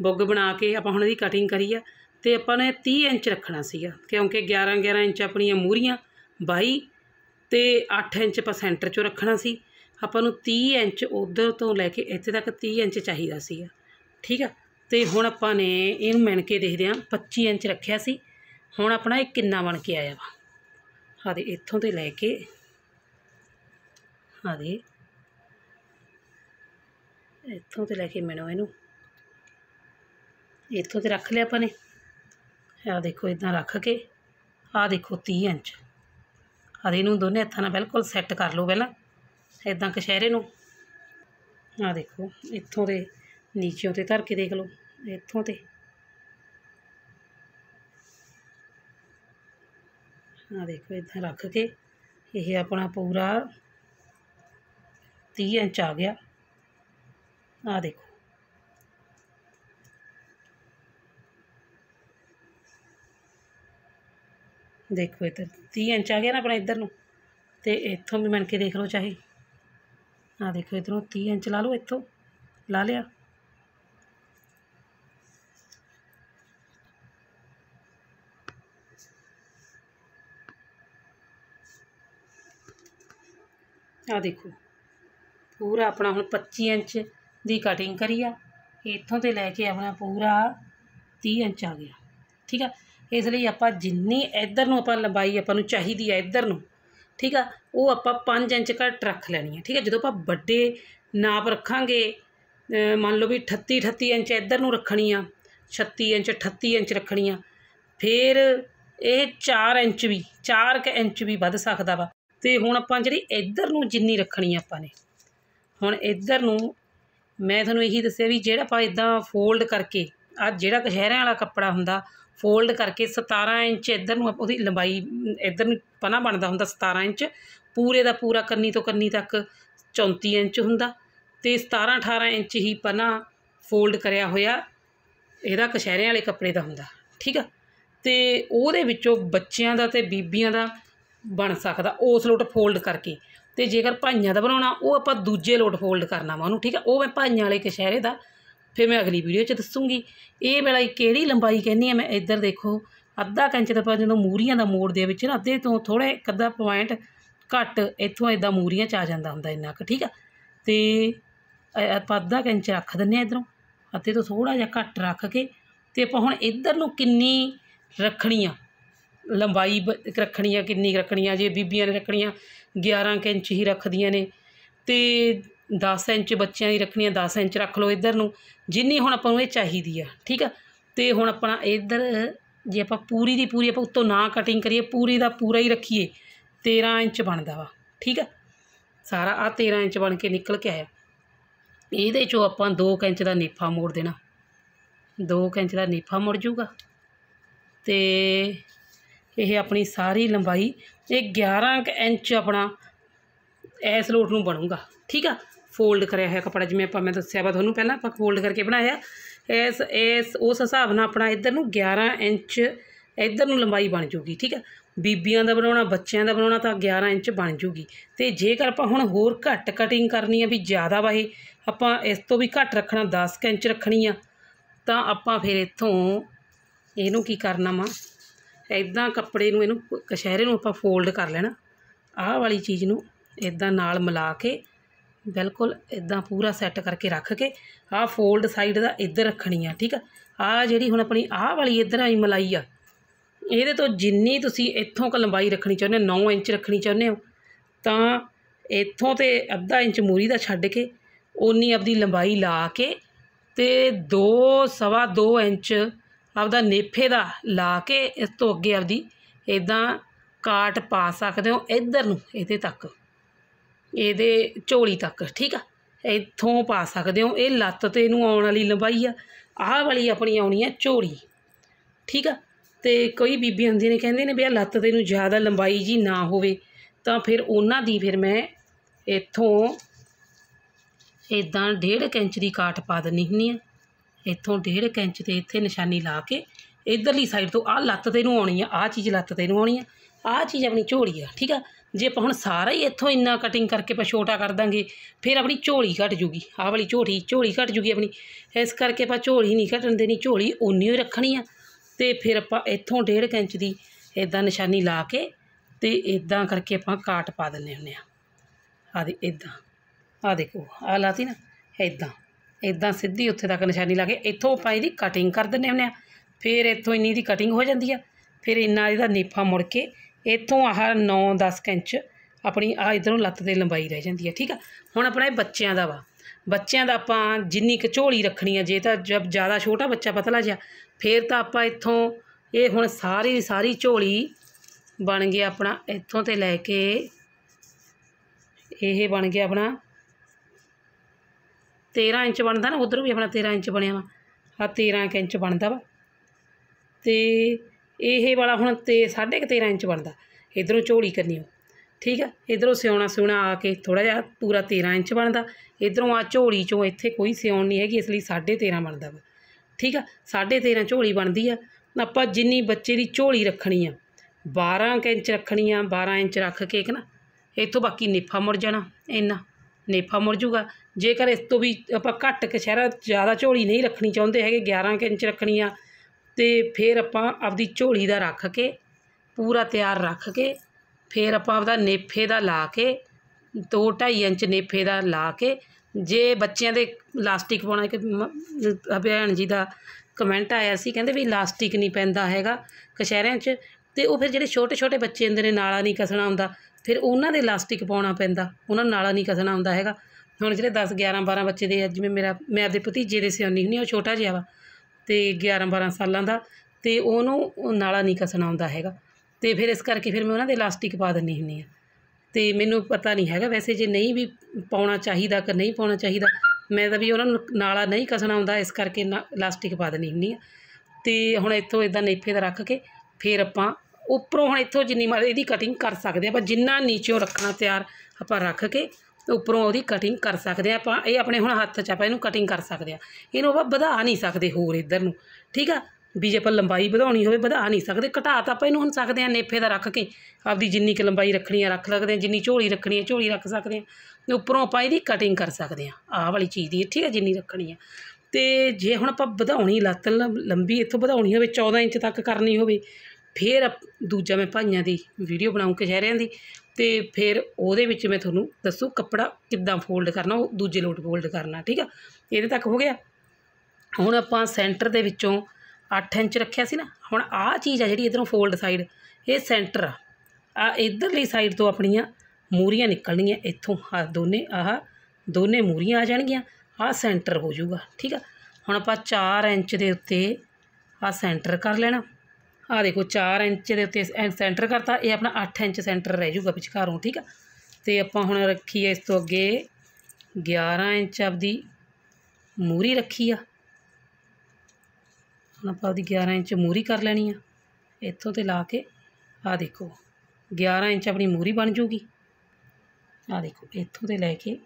ਬੁੱਗ ਬਣਾ ਕੇ ਆਪਾਂ ਹੁਣ ਇਹਦੀ ਕਟਿੰਗ ਕਰੀ ਆ ਤੇ ਆਪਾਂ ਨੇ 30 ਇੰਚ ਰੱਖਣਾ ਸੀਗਾ ਕਿਉਂਕਿ 11 11 ਇੰਚ ਆਪਣੀਆਂ ਮੂਰੀਆਂ 22 ਤੇ 8 ਇੰਚ ਆਪਾਂ ਸੈਂਟਰ 'ਚੋਂ ਰੱਖਣਾ ਸੀ ਆਪਾਂ ਨੂੰ 30 ਇੰਚ ਉਧਰ ਤੋਂ ਲੈ ਕੇ ਇੱਥੇ ਤੱਕ 30 ਇੰਚ ਚਾਹੀਦਾ ਸੀਗਾ ਠੀਕ ਆ ਤੇ ਹੁਣ ਆਪਾਂ ਨੇ ਇਹਨੂੰ ਮਣ ਕੇ ਦੇਖਦੇ ਆ 25 ਇੰਚ ਰੱਖਿਆ ਸੀ ਹੁਣ ਆਪਣਾ ਇਹ ਕਿੰਨਾ ਬਣ ਕੇ ਆਇਆ ਵਾ ਹਾਦੇ ਇੱਥੋਂ ਤੇ ਲੈ ਕੇ ਆ ਦੇ ਇੱਥੋਂ ਤੇ ਲੈ ਕੇ ਮਿਣੋ ਇਹਨੂੰ ਇੱਥੋਂ ਤੇ ਰੱਖ ਲਿਆ ਆਪਾਂ ਨੇ ਆ ਦੇਖੋ ਇਦਾਂ ਰੱਖ ਕੇ ਆ ਦੇਖੋ 30 ਇੰਚ ਆ ਨੂੰ ਇਹਨੂੰ ਦੋਨੇ ਹੱਥਾਂ ਨਾਲ ਬਿਲਕੁਲ ਸੈੱਟ ਕਰ ਲਓ ਪਹਿਲਾਂ ਇਦਾਂ ਕਸ਼ਹਿਰੇ ਨੂੰ ਆ ਦੇਖੋ ਇੱਥੋਂ ਦੇ ਨੀਚਿਓਂ ਤੇ ਧਰ ਕੇ ਦੇਖ ਲਓ ਇੱਥੋਂ ਤੇ ਆ ਦੇਖੋ ਇਦਾਂ ਰੱਖ ਕੇ ਇਹ ਆਪਣਾ ਪੂਰਾ तो ये इंच आ गया आ देखो ਦੇਖੋ ਇੱਧਰ 30 ਇੰਚ ਆ ਗਿਆ ਨਾ ਆਪਣਾ ਇੱਧਰ ਨੂੰ ਤੇ ਇੱਥੋਂ ਵੀ ਮਣ ਕੇ ਦੇਖ ਲਓ ਚਾਹੇ ਆ ਦੇਖੋ ਇਧਰੋਂ 30 ਇੰਚ ਲਾ ਲਓ ਇੱਥੋਂ ਲਾ ਲਿਆ ਆ ਦੇਖੋ ਪੂਰਾ ਆਪਣਾ ਹੁਣ 25 ਇੰਚ ਦੀ ਕਟਿੰਗ ਕਰੀ ਆ ਇੱਥੋਂ ਤੇ ਲੈ ਕੇ ਆਪਣਾ ਪੂਰਾ 30 ਇੰਚ ਆ ਗਿਆ ਠੀਕ ਆ ਇਸ ਲਈ ਆਪਾਂ ਜਿੰਨੀ ਇੱਧਰ ਨੂੰ ਆਪਾਂ ਲੰਬਾਈ ਆਪਾਂ ਨੂੰ ਚਾਹੀਦੀ ਆ ਇੱਧਰ ਨੂੰ ਠੀਕ ਆ ਉਹ ਆਪਾਂ 5 ਇੰਚ ਘੱਟ ਰੱਖ ਲੈਣੀ ਆ ਠੀਕ ਆ ਜਦੋਂ ਆਪਾਂ ਵੱਡੇ ਨਾਪ ਰੱਖਾਂਗੇ ਮੰਨ ਲਓ ਵੀ 38 38 ਇੰਚ ਇੱਧਰ ਨੂੰ ਰੱਖਣੀ ਆ 36 ਇੰਚ 38 ਇੰਚ ਰੱਖਣੀ ਆ ਫਿਰ ਇਹ 4 ਇੰਚ ਵੀ 4 ਕ ਇੰਚ ਵੀ ਵੱਧ ਸਕਦਾ ਵਾ ਤੇ ਹੁਣ ਆਪਾਂ ਜਿਹੜੀ ਇੱਧਰ ਨੂੰ ਜਿੰਨੀ ਰੱਖਣੀ ਆ ਆਪਾਂ ਨੇ ਹੁਣ ਇੱਧਰ ਨੂੰ ਮੈਂ ਤੁਹਾਨੂੰ ਇਹੀ ਦੱਸਿਆ ਵੀ ਜਿਹੜਾ ਆਪਾਂ ਇਦਾਂ ਫੋਲਡ ਕਰਕੇ ਆ ਜਿਹੜਾ ਕਸ਼ਹਿਰਿਆਂ ਵਾਲਾ ਕੱਪੜਾ ਹੁੰਦਾ ਫੋਲਡ ਕਰਕੇ 17 ਇੰਚ ਇੱਧਰ ਨੂੰ ਉਹਦੀ ਲੰਬਾਈ ਇੱਧਰ ਨੂੰ ਪਨਾ ਬਣਦਾ ਹੁੰਦਾ 17 ਇੰਚ ਪੂਰੇ ਦਾ ਪੂਰਾ ਕੰਨੀ ਤੋਂ ਕੰਨੀ ਤੱਕ 34 ਇੰਚ ਹੁੰਦਾ ਤੇ 17 18 ਇੰਚ ਹੀ ਪਨਾ ਫੋਲਡ ਕਰਿਆ ਹੋਇਆ ਇਹਦਾ ਕਸ਼ਹਿਰਿਆਂ ਵਾਲੇ ਕੱਪੜੇ ਦਾ ਹੁੰਦਾ ਠੀਕ ਆ ਤੇ ਉਹਦੇ ਵਿੱਚੋਂ ਬੱਚਿਆਂ ਦਾ ਤੇ ਬੀਬੀਆਂ ਦਾ ਬਣ ਸਕਦਾ ਉਸ ਲੋਟ ਫੋਲਡ ਕਰਕੇ ਤੇ ਜੇਕਰ ਭਾਈਆਂ ਦਾ ਬਣਾਉਣਾ ਉਹ ਆਪਾਂ ਦੂਜੇ ਲੋਟ ਫੋਲਡ ਕਰਨਾ ਵਾ ਉਹਨੂੰ ਠੀਕ ਆ ਉਹ ਮੈਂ ਭਾਈਆਂ ਵਾਲੇ ਕਸ਼ਹਿਰੇ ਦਾ ਫਿਰ ਮੈਂ ਅਗਲੀ ਵੀਡੀਓ 'ਚ ਦੱਸੂਗੀ ਇਹ ਮੇਲਾ ਕਿਹੜੀ ਲੰਬਾਈ ਕਹਿੰਨੀ ਆ ਮੈਂ ਇੱਧਰ ਦੇਖੋ ਅੱਧਾ ਕੰਚ ਦਾ ਪਾ ਜਦੋਂ ਮੂਰੀਆਂ ਦਾ ਮੋੜ ਦੇ ਵਿੱਚ ਨਾ ਅੱਧੇ ਤੋਂ ਥੋੜੇ ਇੱਕ ਅੱਧਾ ਪੁਆਇੰਟ ਘੱਟ ਇੱਥੋਂ ਇਦਾਂ ਮੂਰੀਆਂ 'ਚ ਆ ਜਾਂਦਾ ਹੁੰਦਾ ਇੰਨਾ ਕੁ ਠੀਕ ਆ ਤੇ ਆਪਾਂ ਅੱਧਾ ਕੰਚ ਰੱਖ ਦਿੰਨੇ ਆ ਇਧਰੋਂ ਅੱਧੇ ਤੋਂ ਥੋੜਾ ਜਿਹਾ ਘੱਟ ਰੱਖ ਕੇ ਤੇ ਆਪਾਂ ਹੁਣ ਇੱਧਰ ਨੂੰ ਕਿੰਨੀ ਰੱਖਣੀ ਆ ਲੰਬਾਈ ਰੱਖਣੀ ਆ ਕਿੰਨੀ ਰੱਖਣੀ ਆ ਜੇ ਬੀਬੀਆਂ ਨੇ ਰੱਖਣੀ ਆ 11 ਇੰਚ ਹੀ ਰੱਖਦੀਆਂ ਨੇ ਤੇ 10 ਇੰਚ ਬੱਚਿਆਂ ਦੀ ਰੱਖਣੀ ਆ 10 ਇੰਚ ਰੱਖ ਲਓ ਇੱਧਰ ਨੂੰ ਜਿੰਨੀ ਹੁਣ ਆਪਾਂ ਨੂੰ ਇਹ ਚਾਹੀਦੀ ਆ ਠੀਕ ਆ ਤੇ ਹੁਣ ਆਪਣਾ ਇੱਧਰ ਜੇ ਆਪਾਂ ਪੂਰੀ ਦੀ ਪੂਰੀ ਆਪਾਂ ਉੱਤੋਂ ਨਾ ਕਟਿੰਗ ਕਰੀਏ ਪੂਰੀ ਦਾ ਪੂਰਾ ਹੀ ਰੱਖੀਏ 13 ਇੰਚ ਬਣਦਾ ਵਾ ਠੀਕ ਆ ਸਾਰਾ ਆ 13 ਇੰਚ ਬਣ ਕੇ ਨਿਕਲ ਕੇ ਆਇਆ ਇਹਦੇ ਚੋਂ ਆਪਾਂ 2 ਇੰਚ ਦਾ ਨੀਫਾ ਮੋੜ ਦੇਣਾ 2 ਇੰਚ ਦਾ ਨੀਫਾ ਮੁੜ ਜਾਊਗਾ ਤੇ ਇਹ ਆਪਣੀ ਸਾਰੀ ਲੰਬਾਈ ਇਹ 11 ਇੰਚ ਆਪਣਾ ਇਸ ਲੋਟ ਨੂੰ ਬਣੂਗਾ ਠੀਕ ਆ ਫੋਲਡ ਕਰਿਆ ਹੋਇਆ ਕਪੜਾ ਜਿਵੇਂ ਆਪਾਂ ਮੈਂ ਦੱਸਿਆ ਵਾ ਤੁਹਾਨੂੰ ਪਹਿਲਾਂ ਆਪਾਂ ਫੋਲਡ ਕਰਕੇ ਬਣਾਇਆ ਇਸ ਇਸ ਉਸ ਹਿਸਾਬ ਨਾਲ ਆਪਣਾ ਇੱਧਰ ਨੂੰ 11 ਇੰਚ ਇੱਧਰ ਨੂੰ ਲੰਬਾਈ ਬਣ ਜੂਗੀ ਠੀਕ ਆ ਬੀਬੀਆਂ ਦਾ ਬਣਾਉਣਾ ਬੱਚਿਆਂ ਦਾ ਬਣਾਉਣਾ ਤਾਂ 11 ਇੰਚ ਬਣ ਜੂਗੀ ਤੇ ਜੇਕਰ ਆਪਾਂ ਹੁਣ ਹੋਰ ਘੱਟ ਕਟਿੰਗ ਕਰਨੀ ਆ ਵੀ ਜ਼ਿਆਦਾ ਵਾ ਇਹ ਆਪਾਂ ਇਸ ਤੋਂ ਵੀ ਘੱਟ ਰੱਖਣਾ 10 ਇੰਚ ਰੱਖਣੀ ਆ ਤਾਂ ਆਪਾਂ ਫਿਰ ਇੱਥੋਂ ਇਹਨੂੰ ਕੀ ਕਰਨਾ ਵਾ ਇਦਾਂ ਕੱਪੜੇ ਨੂੰ ਇਹਨੂੰ ਕਸ਼ਹਿਰੇ ਨੂੰ ਆਪਾਂ ਫੋਲਡ ਕਰ ਲੈਣਾ ਆਹ ਵਾਲੀ ਚੀਜ਼ ਨੂੰ ਇਦਾਂ ਨਾਲ ਮਿਲਾ ਕੇ ਬਿਲਕੁਲ ਇਦਾਂ ਪੂਰਾ ਸੈੱਟ ਕਰਕੇ ਰੱਖ ਕੇ ਆਹ ਫੋਲਡ ਸਾਈਡ ਦਾ ਇੱਧਰ ਰੱਖਣੀ ਆ ਠੀਕ ਆ ਆਹ ਜਿਹੜੀ ਹੁਣ ਆਪਣੀ ਆਹ ਵਾਲੀ ਇੱਧਰ ਆਈ ਮਲਾਈ ਆ ਇਹਦੇ ਤੋਂ ਜਿੰਨੀ ਤੁਸੀਂ ਇੱਥੋਂ ਕ ਲੰਬਾਈ ਰੱਖਣੀ ਚਾਹੁੰਦੇ ਹੋ 9 ਇੰਚ ਰੱਖਣੀ ਚਾਹੁੰਦੇ ਹੋ ਤਾਂ ਇੱਥੋਂ ਤੇ ਅੱਧਾ ਇੰਚ ਮੂਰੀ ਦਾ ਛੱਡ ਕੇ ਉਨੀ ਆਪਦੀ ਲੰਬਾਈ ਲਾ ਕੇ ਤੇ 2 ਸਵਾ 2 ਇੰਚ ਆਪਦਾ ਨੇਫੇ ਦਾ ਲਾ ਕੇ ਇਸ ਤੋਂ ਅੱਗੇ ਆਪਦੀ ਇਦਾਂ ਕਾਟ ਪਾ ਸਕਦੇ ਹੋ ਇੱਧਰ ਨੂੰ ਇਹਦੇ ਤੱਕ ਇਹਦੇ ਝੋਲੀ ਤੱਕ ਠੀਕ ਆ ਇੱਥੋਂ ਪਾ ਸਕਦੇ ਹੋ ਇਹ ਲੱਤ ਤੇ ਇਹਨੂੰ ਆਉਣ ਵਾਲੀ ਲੰਬਾਈ ਆ ਆਹ ਵਾਲੀ ਆਪਣੀ ਆਉਣੀ ਆ ਝੋਲੀ ਠੀਕ ਆ ਤੇ ਕਈ ਬੀਬੀ ਹੁੰਦੀ ਨੇ ਕਹਿੰਦੇ ਨੇ ਵੀ ਆ ਲੱਤ ਤੇ ਨੂੰ ਜ਼ਿਆਦਾ ਲੰਬਾਈ ਜੀ ਨਾ ਹੋਵੇ ਤਾਂ ਫਿਰ ਉਹਨਾਂ ਦੀ ਫਿਰ ਮੈਂ ਇੱਥੋਂ ਇਦਾਂ 1.5 ਇੰਚ ਦੀ ਕਾਟ ਪਾ ਦਿੰਨੀ ਹੁੰਨੀ ਆ ਇੱਥੋਂ ਡੇਢ ਇੰਚ ਤੇ ਇੱਥੇ ਨਿਸ਼ਾਨੀ ਲਾ ਕੇ ਇਧਰਲੀ ਸਾਈਡ ਤੋਂ ਆਹ ਲੱਤ ਤੇ ਨੂੰ ਆਉਣੀ ਆ ਆਹ ਚੀਜ਼ ਲੱਤ ਤੇ ਨੂੰ ਆਉਣੀ ਆ ਆਹ ਚੀਜ਼ ਆਪਣੀ ਝੋਲੀ ਆ ਠੀਕ ਆ ਜੇ ਆਪਾਂ ਹੁਣ ਸਾਰਾ ਹੀ ਇੱਥੋਂ ਇੰਨਾ ਕਟਿੰਗ ਕਰਕੇ ਆਪਾਂ ਛੋਟਾ ਕਰ ਦਾਂਗੇ ਫਿਰ ਆਪਣੀ ਝੋਲੀ ਘਟ ਜੂਗੀ ਆਹ ਵਾਲੀ ਝੋਲੀ ਝੋਲੀ ਘਟ ਜੂਗੀ ਆਪਣੀ ਇਸ ਕਰਕੇ ਆਪਾਂ ਝੋਲੀ ਨਹੀਂ ਘਟਣ ਦੇਣੀ ਝੋਲੀ ਓਨੀ ਹੀ ਰੱਖਣੀ ਆ ਤੇ ਫਿਰ ਆਪਾਂ ਇੱਥੋਂ ਡੇਢ ਇੰਚ ਦੀ ਇਦਾਂ ਨਿਸ਼ਾਨੀ ਲਾ ਕੇ ਤੇ ਇਦਾਂ ਕਰਕੇ ਆਪਾਂ ਕਾਟ ਪਾ ਦਿੰਨੇ ਹੁੰਨੇ ਆ ਆ ਦੇ ਇਦਾਂ ਆ ਦੇਖੋ ਆ ਲਾਤੀ ਨਾ ਇਦਾਂ ਇਦਾਂ ਸਿੱਧੀ ਉੱਥੇ ਤੱਕ ਨਿਸ਼ਾਨੀ ਲਾ ਕੇ ਇੱਥੋਂ ਆਪਾਂ ਇਹਦੀ ਕਟਿੰਗ ਕਰ ਦਿੰਨੇ ਹੁੰਨੇ ਆ ਫਿਰ ਇੱਥੋਂ ਇੰਨੀ ਦੀ ਕਟਿੰਗ ਹੋ ਜਾਂਦੀ ਆ ਫਿਰ ਇੰਨਾ ਇਹਦਾ ਨੇਫਾ ਮੁੜ ਕੇ ਇੱਥੋਂ ਆਹ 9-10 ਇੰਚ ਆਪਣੀ ਆ ਇਧਰੋਂ ਲੱਤ ਦੇ ਲੰਬਾਈ ਰਹਿ ਜਾਂਦੀ ਆ ਠੀਕ ਆ ਹੁਣ ਆਪਣਾ ਇਹ ਬੱਚਿਆਂ ਦਾ ਵਾ ਬੱਚਿਆਂ ਦਾ ਆਪਾਂ ਜਿੰਨੀ ਕੁ ਝੋਲੀ ਰੱਖਣੀ ਆ ਜੇ ਤਾਂ ਜਦ ਜ਼ਿਆਦਾ ਛੋਟਾ ਬੱਚਾ ਪਤਲਾ ਜਿਆ ਫਿਰ ਤਾਂ ਆਪਾਂ ਇੱਥੋਂ ਇਹ ਹੁਣ ਸਾਰੀ ਸਾਰੀ ਝੋਲੀ ਬਣ ਗਿਆ ਆਪਣਾ ਇੱਥੋਂ ਤੇ ਲੈ ਕੇ ਇਹ ਬਣ ਗਿਆ ਆਪਣਾ 13 ਇੰਚ ਬਣਦਾ ਨਾ ਉਧਰ ਵੀ ਆਪਣਾ 13 ਇੰਚ ਬਣਿਆ ਵਾ ਆ 13 ਇੰਚ ਬਣਦਾ ਵਾ ਤੇ ਇਹ ਵਾਲਾ ਹੁਣ ਤੇ 13.5 ਇੰਚ ਬਣਦਾ ਇਧਰੋਂ ਝੋਲੀ ਕਰਨੀ ਹੋ ਠੀਕ ਆ ਇਧਰੋਂ ਸਿਉਣਾ ਸਿਉਣਾ ਆ ਕੇ ਥੋੜਾ ਜਿਹਾ ਪੂਰਾ 13 ਇੰਚ ਬਣਦਾ ਇਧਰੋਂ ਆ ਝੋਲੀ ਚੋਂ ਇੱਥੇ ਕੋਈ ਸਿਉਣ ਨਹੀਂ ਹੈਗੀ ਇਸ ਲਈ 13.5 ਬਣਦਾ ਵਾ ਠੀਕ ਆ 13.5 ਝੋਲੀ ਬਣਦੀ ਆ ਆਪਾਂ ਜਿੰਨੀ ਬੱਚੇ ਦੀ ਝੋਲੀ ਰੱਖਣੀ ਆ 12 ਇੰਚ ਰੱਖਣੀ ਆ 12 ਇੰਚ ਰੱਖ ਕੇ ਇੱਕ ਨਾ ਇੱਥੋਂ ਬਾਕੀ ਨਿਫਾ ਮੁੜ ਜਾਣਾ ਇੰਨਾ ਨੇਫਾ ਮੁੜ ਜੂਗਾ ਜੇਕਰ ਇਸ ਤੋਂ ਵੀ ਆਪਾਂ ਘੱਟ ਕਸ਼ਹਿਰਾ ਜ਼ਿਆਦਾ ਝੋਲੀ ਨਹੀਂ ਰੱਖਣੀ ਚਾਹੁੰਦੇ ਹੈਗੇ 11 ਇੰਚ ਰੱਖਣੀ ਆ ਤੇ ਫਿਰ ਆਪਾਂ ਆਪਦੀ ਝੋਲੀ ਦਾ ਰੱਖ ਕੇ ਪੂਰਾ ਤਿਆਰ ਰੱਖ ਕੇ ਫਿਰ ਆਪਾਂ ਆਪਦਾ ਨੇਫੇ ਦਾ ਲਾ ਕੇ 2 2.5 ਇੰਚ ਨੇਫੇ ਦਾ ਲਾ ਕੇ ਜੇ ਬੱਚਿਆਂ ਦੇ ਲਾਸਟਿਕ ਪਾਉਣਾ ਕਿ ਭੈਣ ਜੀ ਦਾ ਕਮੈਂਟ ਆਇਆ ਸੀ ਕਹਿੰਦੇ ਵੀ ਲਾਸਟਿਕ ਨਹੀਂ ਪੈਂਦਾ ਹੈਗਾ ਕਸ਼ਹਿਰਿਆਂ 'ਚ ਤੇ ਉਹ ਫਿਰ ਜਿਹੜੇ ਛੋਟੇ ਛੋਟੇ ਬੱਚੇ ਹੁੰਦੇ ਨੇ ਨਾਲਾ ਨਹੀਂ ਕਸਣਾ ਆਉਂਦਾ ਫਿਰ ਉਹਨਾਂ ਦੇ ਇਲਾਸਟਿਕ ਪਾਉਣਾ ਪੈਂਦਾ ਉਹਨਾਂ ਨੂੰ ਨਾਲਾ ਨਹੀਂ ਕਸਣਾ ਆਉਂਦਾ ਹੈਗਾ ਹੁਣ ਜਿਹੜੇ 10 11 12 ਬੱਚੇ ਦੇ ਜਿਵੇਂ ਮੇਰਾ ਮੈਂ ਆਪਦੇ ਭਤੀਜੇ ਦੇ ਸਿਆਣੀ ਹੁੰਦੀ ਉਹ ਛੋਟਾ ਜਿਹਾ ਵਾ ਤੇ 11 12 ਸਾਲਾਂ ਦਾ ਤੇ ਉਹਨੂੰ ਨਾਲਾ ਨਹੀਂ ਕਸਣਾ ਆਉਂਦਾ ਹੈਗਾ ਤੇ ਫਿਰ ਇਸ ਕਰਕੇ ਫਿਰ ਮੈਂ ਉਹਨਾਂ ਦੇ ਇਲਾਸਟਿਕ ਪਾ ਦਿੰਨੀ ਹੁੰਦੀ ਆ ਤੇ ਮੈਨੂੰ ਪਤਾ ਨਹੀਂ ਹੈਗਾ ਵੈਸੇ ਜੇ ਨਹੀਂ ਵੀ ਪਾਉਣਾ ਚਾਹੀਦਾ ਕਿ ਨਹੀਂ ਪਾਉਣਾ ਚਾਹੀਦਾ ਮੈਂ ਤਾਂ ਵੀ ਉਹਨਾਂ ਨੂੰ ਨਾਲਾ ਨਹੀਂ ਕਸਣਾ ਆਉਂਦਾ ਇਸ ਕਰਕੇ ਇਲਾਸਟਿਕ ਪਾ ਦਿੰਨੀ ਹੁੰਦੀ ਆ ਤੇ ਹੁਣ ਇੱਥੋਂ ਇਦਾਂ ਨੇਫੇ ਦਾ ਰੱਖ ਕੇ ਫਿਰ ਆਪਾਂ ਉੱਪਰੋਂ ਹੁਣ ਇੱਥੋਂ ਜਿੰਨੀ ਮਰਜ਼ੀ ਇਹਦੀ ਕਟਿੰਗ ਕਰ ਸਕਦੇ ਆਪਾਂ ਜਿੰਨਾ ਨੀਚੋਂ ਰੱਖਣਾ ਤਿਆਰ ਆਪਾਂ ਰੱਖ ਕੇ ਉੱਪਰੋਂ ਉਹਦੀ ਕਟਿੰਗ ਕਰ ਸਕਦੇ ਆ ਆਪਾਂ ਇਹ ਆਪਣੇ ਹੁਣ ਹੱਥ 'ਚ ਆਪਾਂ ਇਹਨੂੰ ਕਟਿੰਗ ਕਰ ਸਕਦੇ ਆ ਇਹਨੂੰ ਆਪਾਂ ਵਧਾ ਨਹੀਂ ਸਕਦੇ ਹੋਰ ਇੱਧਰ ਨੂੰ ਠੀਕ ਆ ਵੀ ਜੇ ਆਪਾਂ ਲੰਬਾਈ ਵਧਾਉਣੀ ਹੋਵੇ ਵਧਾ ਨਹੀਂ ਸਕਦੇ ਘਟਾ ਤਾਂ ਆਪਾਂ ਇਹਨੂੰ ਹੁਣ ਸਕਦੇ ਆ ਨੇਫੇ ਦਾ ਰੱਖ ਕੇ ਆਪਦੀ ਜਿੰਨੀ ਕਿ ਲੰਬਾਈ ਰੱਖਣੀ ਆ ਰੱਖ ਸਕਦੇ ਆ ਜਿੰਨੀ ਝੋਲੀ ਰੱਖਣੀ ਆ ਝੋਲੀ ਰੱਖ ਸਕਦੇ ਆ ਉੱਪਰੋਂ ਆਪਾਂ ਇਹਦੀ ਕਟਿੰਗ ਕਰ ਸਕਦੇ ਆ ਆਹ ਵਾਲੀ ਚੀਜ਼ ਦੀ ਠੀਕ ਆ ਜਿੰਨੀ ਰੱਖਣੀ ਆ ਤੇ ਜੇ ਹੁਣ ਆਪਾਂ ਵਧਾਉਣੀ ਲੱਤ ਲੰਬੀ ਇੱਥੋਂ ਵਧਾਉਣੀ ਹੋਵੇ 14 ਇੰਚ ਤੱਕ ਕਰਨੀ ਹੋਵੇ ਫਿਰ ਦੂਜਾ ਮੈਂ ਭਾਈਆਂ ਦੀ ਵੀਡੀਓ ਬਣਾਉਂ ਕੇ ਕਸ਼ਹਿਰਿਆਂ ਦੀ ਤੇ ਫਿਰ ਉਹਦੇ ਵਿੱਚ ਮੈਂ ਤੁਹਾਨੂੰ ਦੱਸੂ ਕੱਪੜਾ ਕਿੱਦਾਂ ਫੋਲਡ ਕਰਨਾ ਉਹ ਦੂਜੇ ਲੋਟ ਫੋਲਡ ਕਰਨਾ ਠੀਕ ਆ ਇਹਦੇ ਤੱਕ ਹੋ ਗਿਆ ਹੁਣ ਆਪਾਂ ਸੈਂਟਰ ਦੇ ਵਿੱਚੋਂ 8 ਇੰਚ ਰੱਖਿਆ ਸੀ ਨਾ ਹੁਣ ਆਹ ਚੀਜ਼ ਆ ਜਿਹੜੀ ਇਧਰੋਂ ਫੋਲਡ ਸਾਈਡ ਇਹ ਸੈਂਟਰ ਆ ਆ ਇਧਰਲੀ ਸਾਈਡ ਤੋਂ ਆਪਣੀਆਂ ਮੂਰੀਆਂ ਨਿਕਲਣੀਆਂ ਇੱਥੋਂ ਆ ਦੋਨੇ ਆਹ ਦੋਨੇ ਮੂਰੀਆਂ ਆ ਜਾਣਗੀਆਂ ਆ ਸੈਂਟਰ ਹੋ ਜਾਊਗਾ ਠੀਕ ਆ ਹੁਣ ਆਪਾਂ 4 ਇੰਚ ਦੇ ਉੱਤੇ ਆ ਸੈਂਟਰ ਕਰ ਲੈਣਾ ਆ ਦੇਖੋ 4 ਇੰਚ ਦੇ ਉੱਤੇ ਸੈਂਟਰ ਕਰਤਾ ਇਹ ਆਪਣਾ 8 ਇੰਚ ਸੈਂਟਰ ਰਹਿ ਜਾਊਗਾ ਵਿਚਕਾਰੋਂ ਠੀਕ ਆ ਤੇ ਆਪਾਂ ਹੁਣ ਰੱਖੀ ਹੈ ਇਸ ਤੋਂ ਅੱਗੇ 11 ਇੰਚ ਆਪਦੀ ਮੂਰੀ ਰੱਖੀ ਆ ਹੁਣ ਆਪਾਂ ਆਪਦੀ 11 ਇੰਚ ਮੂਰੀ ਕਰ ਲੈਣੀ ਆ ਇੱਥੋਂ ਤੇ ਲਾ ਕੇ ਆ ਦੇਖੋ 11 ਇੰਚ ਆਪਣੀ ਮੂਰੀ ਬਣ ਜੂਗੀ ਆ ਦੇਖੋ ਇੱਥੋਂ ਤੇ ਲੈ ਕੇ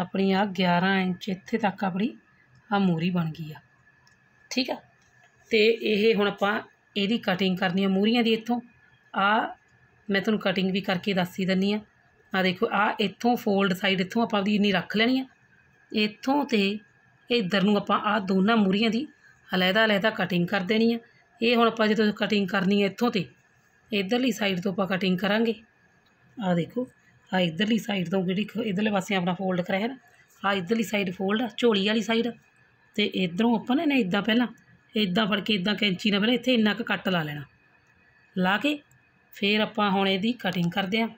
ਆਪਣੀ ਆ 11 ਇੰਚ ਇੱਥੇ ਤੱਕ ਆਪਣੀ ਆ ਮੂਰੀ ਬਣ ਗਈ ਆ ਠੀਕ ਆ ਤੇ ਇਹ ਹੁਣ ਆਪਾਂ ਇਹਦੀ ਕਟਿੰਗ ਕਰਨੀ ਆ ਮੂਰੀਆਂ ਦੀ ਇੱਥੋਂ ਆ ਮੈਂ ਤੁਹਾਨੂੰ ਕਟਿੰਗ ਵੀ ਕਰਕੇ ਦੱਸੀ ਦਿੰਨੀ ਆ ਆ ਦੇਖੋ ਆ ਇੱਥੋਂ ਫੋਲਡ ਸਾਈਡ ਇੱਥੋਂ ਆਪਾਂ ਦੀ ਇੰਨੀ ਰੱਖ ਲੈਣੀ ਆ ਇੱਥੋਂ ਤੇ ਇਧਰ ਨੂੰ ਆਪਾਂ ਆ ਦੋਨਾਂ ਮੂਰੀਆਂ ਦੀ ਅਲੈਦਾ ਅਲੈਦਾ ਕਟਿੰਗ ਕਰ ਦੇਣੀ ਆ ਇਹ ਹੁਣ ਆਪਾਂ ਜਦੋਂ ਕਟਿੰਗ ਕਰਨੀ ਆ ਇੱਥੋਂ ਤੇ ਇਧਰਲੀ ਸਾਈਡ ਤੋਂ ਆਪਾਂ ਕਟਿੰਗ ਕਰਾਂਗੇ ਆ ਦੇਖੋ ਆ ਇਧਰਲੀ ਸਾਈਡ ਤੋਂ ਜਿਹੜੀ ਇਧਰਲੇ ਪਾਸੇ ਆਪਣਾ ਫੋਲਡ ਕਰਾਇਆ ਨਾ ਆ ਇਧਰਲੀ ਸਾਈਡ ਫੋਲਡ ਝੋਲੀ ਵਾਲੀ ਸਾਈਡ ਤੇ ਇਧਰੋਂ ਆਪਾਂ ਨੇ ਇਦਾਂ ਪਹਿਲਾਂ ਇਦਾਂ ਫੜ ਕੇ ਇਦਾਂ ਕੈਂਚੀ ਨਾਲ ਪਹਿਲਾਂ ਇੱਥੇ ਇੰਨਾ ਕੁ ਕੱਟ ਲਾ ਲੈਣਾ ਲਾ ਕੇ ਫਿਰ ਆਪਾਂ ਹੁਣ ਇਹਦੀ ਕਟਿੰਗ ਕਰਦੇ ਆਂ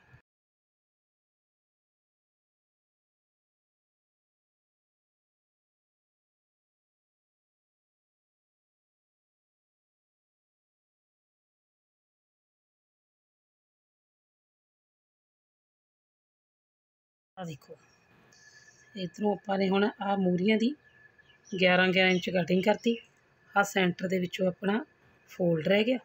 ਆ ਦੇਖੋ ਇਧਰੋਂ ਆਪਾਂ ਨੇ ਹੁਣ ਆ ਮੂਰੀਆਂ ਦੀ 11 11 ਇੰਚ ਕਟਿੰਗ ਕਰਤੀ ਆ ਸੈਂਟਰ ਦੇ ਵਿੱਚੋਂ ਆਪਣਾ ਫੋਲਡ ਰਹਿ ਗਿਆ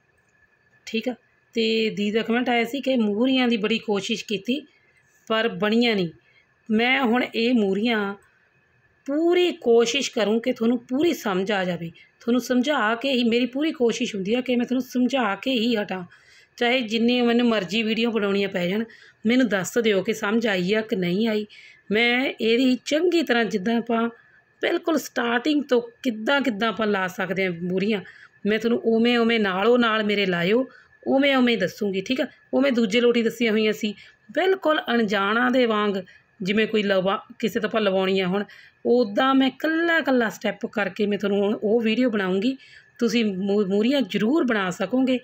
ਠੀਕ ਆ ਤੇ ਦੀ ਦਾ ਕਮੈਂਟ ਆਇਆ ਸੀ ਕਿ ਮੂਰੀਆਂ ਦੀ ਬੜੀ ਕੋਸ਼ਿਸ਼ ਕੀਤੀ ਪਰ ਬਣੀਆਂ ਨਹੀਂ ਮੈਂ ਹੁਣ ਇਹ ਮੂਰੀਆਂ ਪੂਰੀ ਕੋਸ਼ਿਸ਼ ਕਰੂੰ ਕਿ ਤੁਹਾਨੂੰ ਪੂਰੀ ਸਮਝ ਆ ਜਾਵੇ ਤੁਹਾਨੂੰ ਸਮਝਾ ਕੇ ਹੀ ਮੇਰੀ ਪੂਰੀ ਕੋਸ਼ਿਸ਼ ਹੁੰਦੀ ਆ ਕਿ ਮੈਂ ਤੁਹਾਨੂੰ ਸਮਝਾ ਕੇ ਹੀ ਹਟਾਂ ਚਾਹੇ ਜਿੰਨੀ ਮੈਨੂੰ ਮਰਜ਼ੀ ਵੀਡੀਓ ਬਣਾਉਣੀਆਂ ਪੈ ਜਾਣ ਮੈਨੂੰ ਦੱਸ ਦਿਓ ਕਿ ਸਮਝ ਆਈ ਆ ਕਿ ਨਹੀਂ ਆਈ ਮੈਂ ਇਹਦੀ ਚੰਗੀ ਤਰ੍ਹਾਂ ਜਿੱਦਾਂ ਆਪਾਂ ਬਿਲਕੁਲ ਸਟਾਰਟਿੰਗ ਤੋਂ ਕਿੱਦਾਂ ਕਿੱਦਾਂ ਆਪਾਂ ਲਾ ਸਕਦੇ ਆ ਮੂਰੀਆਂ ਮੈਂ ਤੁਹਾਨੂੰ ਉਵੇਂ ਉਵੇਂ ਨਾਲੋ ਨਾਲ ਮੇਰੇ ਲਾਇਓ ਉਵੇਂ ਉਵੇਂ ਦੱਸੂਗੀ ਠੀਕ ਆ ਉਵੇਂ ਦੂਜੇ ਲੋਟੀ ਦੱਸੀਆਂ ਹੋਈਆਂ ਸੀ ਬਿਲਕੁਲ ਅਣਜਾਣਾ ਦੇ ਵਾਂਗ ਜਿਵੇਂ ਕੋਈ ਲਵਾ ਕਿਸੇ ਤੋਂ ਆਪਾਂ ਲਵਾਉਣੀ ਆ ਹੁਣ ਉਦਾਂ ਮੈਂ ਕੱਲਾ ਕੱਲਾ ਸਟੈਪ ਕਰਕੇ ਮੈਂ ਤੁਹਾਨੂੰ ਹੁਣ ਉਹ ਵੀਡੀਓ ਬਣਾਉਂਗੀ ਤੁਸੀਂ ਮੂਰੀਆਂ ਜ਼ਰੂਰ ਬਣਾ ਸਕੋਗੇ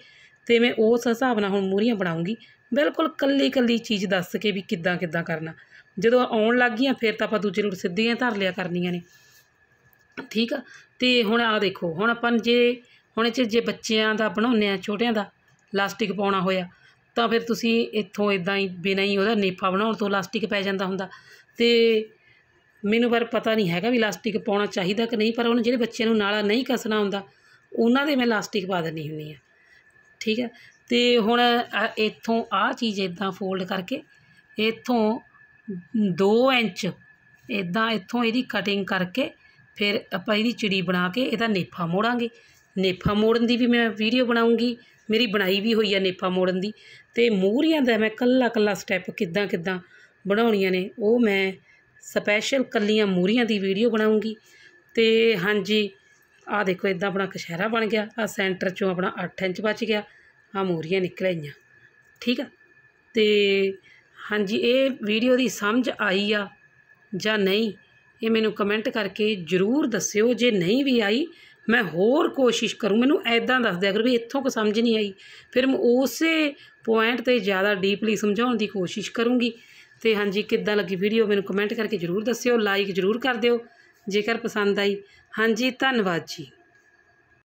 ਤੇ ਮੈਂ ਉਸ ਹਿਸਾਬ ਨਾਲ ਹੁਣ ਮੂਰੀਆਂ ਬਣਾਉਂਗੀ ਬਿਲਕੁਲ ਕੱਲੀ ਕੱਲੀ ਚੀਜ਼ ਦੱਸ ਕੇ ਵੀ ਕਿੱਦਾਂ ਕਿੱਦਾਂ ਕਰਨਾ ਜਦੋਂ ਆਉਣ ਲੱਗ ਗਈਆਂ ਫਿਰ ਤਾਂ ਆਪਾਂ ਦੂਜੇ ਨੂੰ ਸਿੱਧੀਆਂ ਧਰ ਲਿਆ ਕਰਨੀਆਂ ਨੇ ਠੀਕ ਆ ਤੇ ਹੁਣ ਆ ਦੇਖੋ ਹੁਣ ਆਪਾਂ ਜੇ ਹੁਣ ਇਹ ਜੇ ਬੱਚਿਆਂ ਦਾ ਬਣਾਉਂਦੇ ਆ ਛੋਟਿਆਂ ਦਾ ਲਾਸਟਿਕ ਪਾਉਣਾ ਹੋਇਆ ਤਾਂ ਫਿਰ ਤੁਸੀਂ ਇੱਥੋਂ ਇਦਾਂ ਹੀ ਬਿਨਾਂ ਹੀ ਉਹਦਾ ਨੇਫਾ ਬਣਾਉਣ ਤੋਂ ਲਾਸਟਿਕ ਪੈ ਜਾਂਦਾ ਹੁੰਦਾ ਤੇ ਮੈਨੂੰ ਪਰ ਪਤਾ ਨਹੀਂ ਹੈਗਾ ਵੀ ਲਾਸਟਿਕ ਪਾਉਣਾ ਚਾਹੀਦਾ ਕਿ ਨਹੀਂ ਪਰ ਉਹਨਾਂ ਜਿਹੜੇ ਬੱਚਿਆਂ ਨੂੰ ਨਾਲਾ ਨਹੀਂ ਕਸਣਾ ਹੁੰਦਾ ਉਹਨਾਂ ਦੇ ਮੈਂ ਲਾਸਟਿਕ ਪਾ ਦਿੰਦੀ ਹੁੰਦੀ ਆ ਠੀਕ ਹੈ ਤੇ ਹੁਣ ਇੱਥੋਂ ਆਹ ਚੀਜ਼ ਇਦਾਂ ਫੋਲਡ ਕਰਕੇ ਇੱਥੋਂ 2 ਇੰਚ ਇਦਾਂ ਇੱਥੋਂ ਇਹਦੀ ਕਟਿੰਗ ਕਰਕੇ ਫਿਰ ਆਪਾਂ ਇਹਦੀ ਚਿੜੀ ਬਣਾ ਕੇ ਇਹਦਾ ਨੇਫਾ ਮੋੜਾਂਗੇ ਨੇਫਾ ਮੋੜਨ ਦੀ ਵੀ ਮੈਂ ਵੀਡੀਓ ਬਣਾਉਂਗੀ ਮੇਰੀ ਬਣਾਈ ਵੀ ਹੋਈ ਆ ਨੇਫਾ ਮੋੜਨ ਦੀ ਤੇ ਮੂਹਰੀਆਂ ਦਾ ਮੈਂ ਕੱਲਾ ਕੱਲਾ ਸਟੈਪ ਕਿੱਦਾਂ ਕਿੱਦਾਂ ਬਣਾਉਣੀਆਂ ਨੇ ਉਹ ਮੈਂ ਸਪੈਸ਼ਲ ਕੱਲੀਆਂ ਮੂਹਰੀਆਂ ਦੀ ਵੀਡੀਓ ਬਣਾਉਂਗੀ ਤੇ ਹਾਂਜੀ ਆ ਦੇਖੋ ਇਦਾਂ ਆਪਣਾ ਕਸ਼ਹਿਰਾ ਬਣ ਗਿਆ ਆ ਸੈਂਟਰ ਚੋਂ ਆਪਣਾ 8 ਇੰਚ ਬਚ ਗਿਆ ਆ ਮੂਹਰੀਆਂ ਨਿਕਲ ਆਈਆਂ ਠੀਕ ਆ ਤੇ ਹਾਂਜੀ ਇਹ ਵੀਡੀਓ ਦੀ ਸਮਝ ਆਈ ਆ ਜਾਂ ਨਹੀਂ ਇਹ ਮੈਨੂੰ ਕਮੈਂਟ ਕਰਕੇ ਜ਼ਰੂਰ ਦੱਸਿਓ ਜੇ ਨਹੀਂ ਵੀ ਆਈ ਮੈਂ ਹੋਰ ਕੋਸ਼ਿਸ਼ ਕਰੂੰ ਮੈਨੂੰ ਐਦਾਂ ਦੱਸ ਦਿਆ ਕਰੋ ਵੀ ਇੱਥੋਂ ਕੋ ਸਮਝ ਨਹੀਂ ਆਈ ਫਿਰ ਮੈਂ ਉਸੇ ਪੁਆਇੰਟ ਤੇ ਜ਼ਿਆਦਾ ਡੀਪਲੀ ਸਮਝਾਉਣ ਦੀ ਕੋਸ਼ਿਸ਼ ਕਰੂੰਗੀ ਤੇ ਹਾਂਜੀ ਕਿੱਦਾਂ ਲੱਗੀ ਵੀਡੀਓ ਮੈਨੂੰ ਕਮੈਂਟ ਕਰਕੇ ਜ਼ਰੂਰ ਦੱਸਿਓ ਲਾਈਕ ਜ਼ਰੂਰ ਕਰ ਦਿਓ ਜੇਕਰ ਪਸੰਦ ਆਈ ਹਾਂਜੀ ਧੰਨਵਾਦ ਜੀ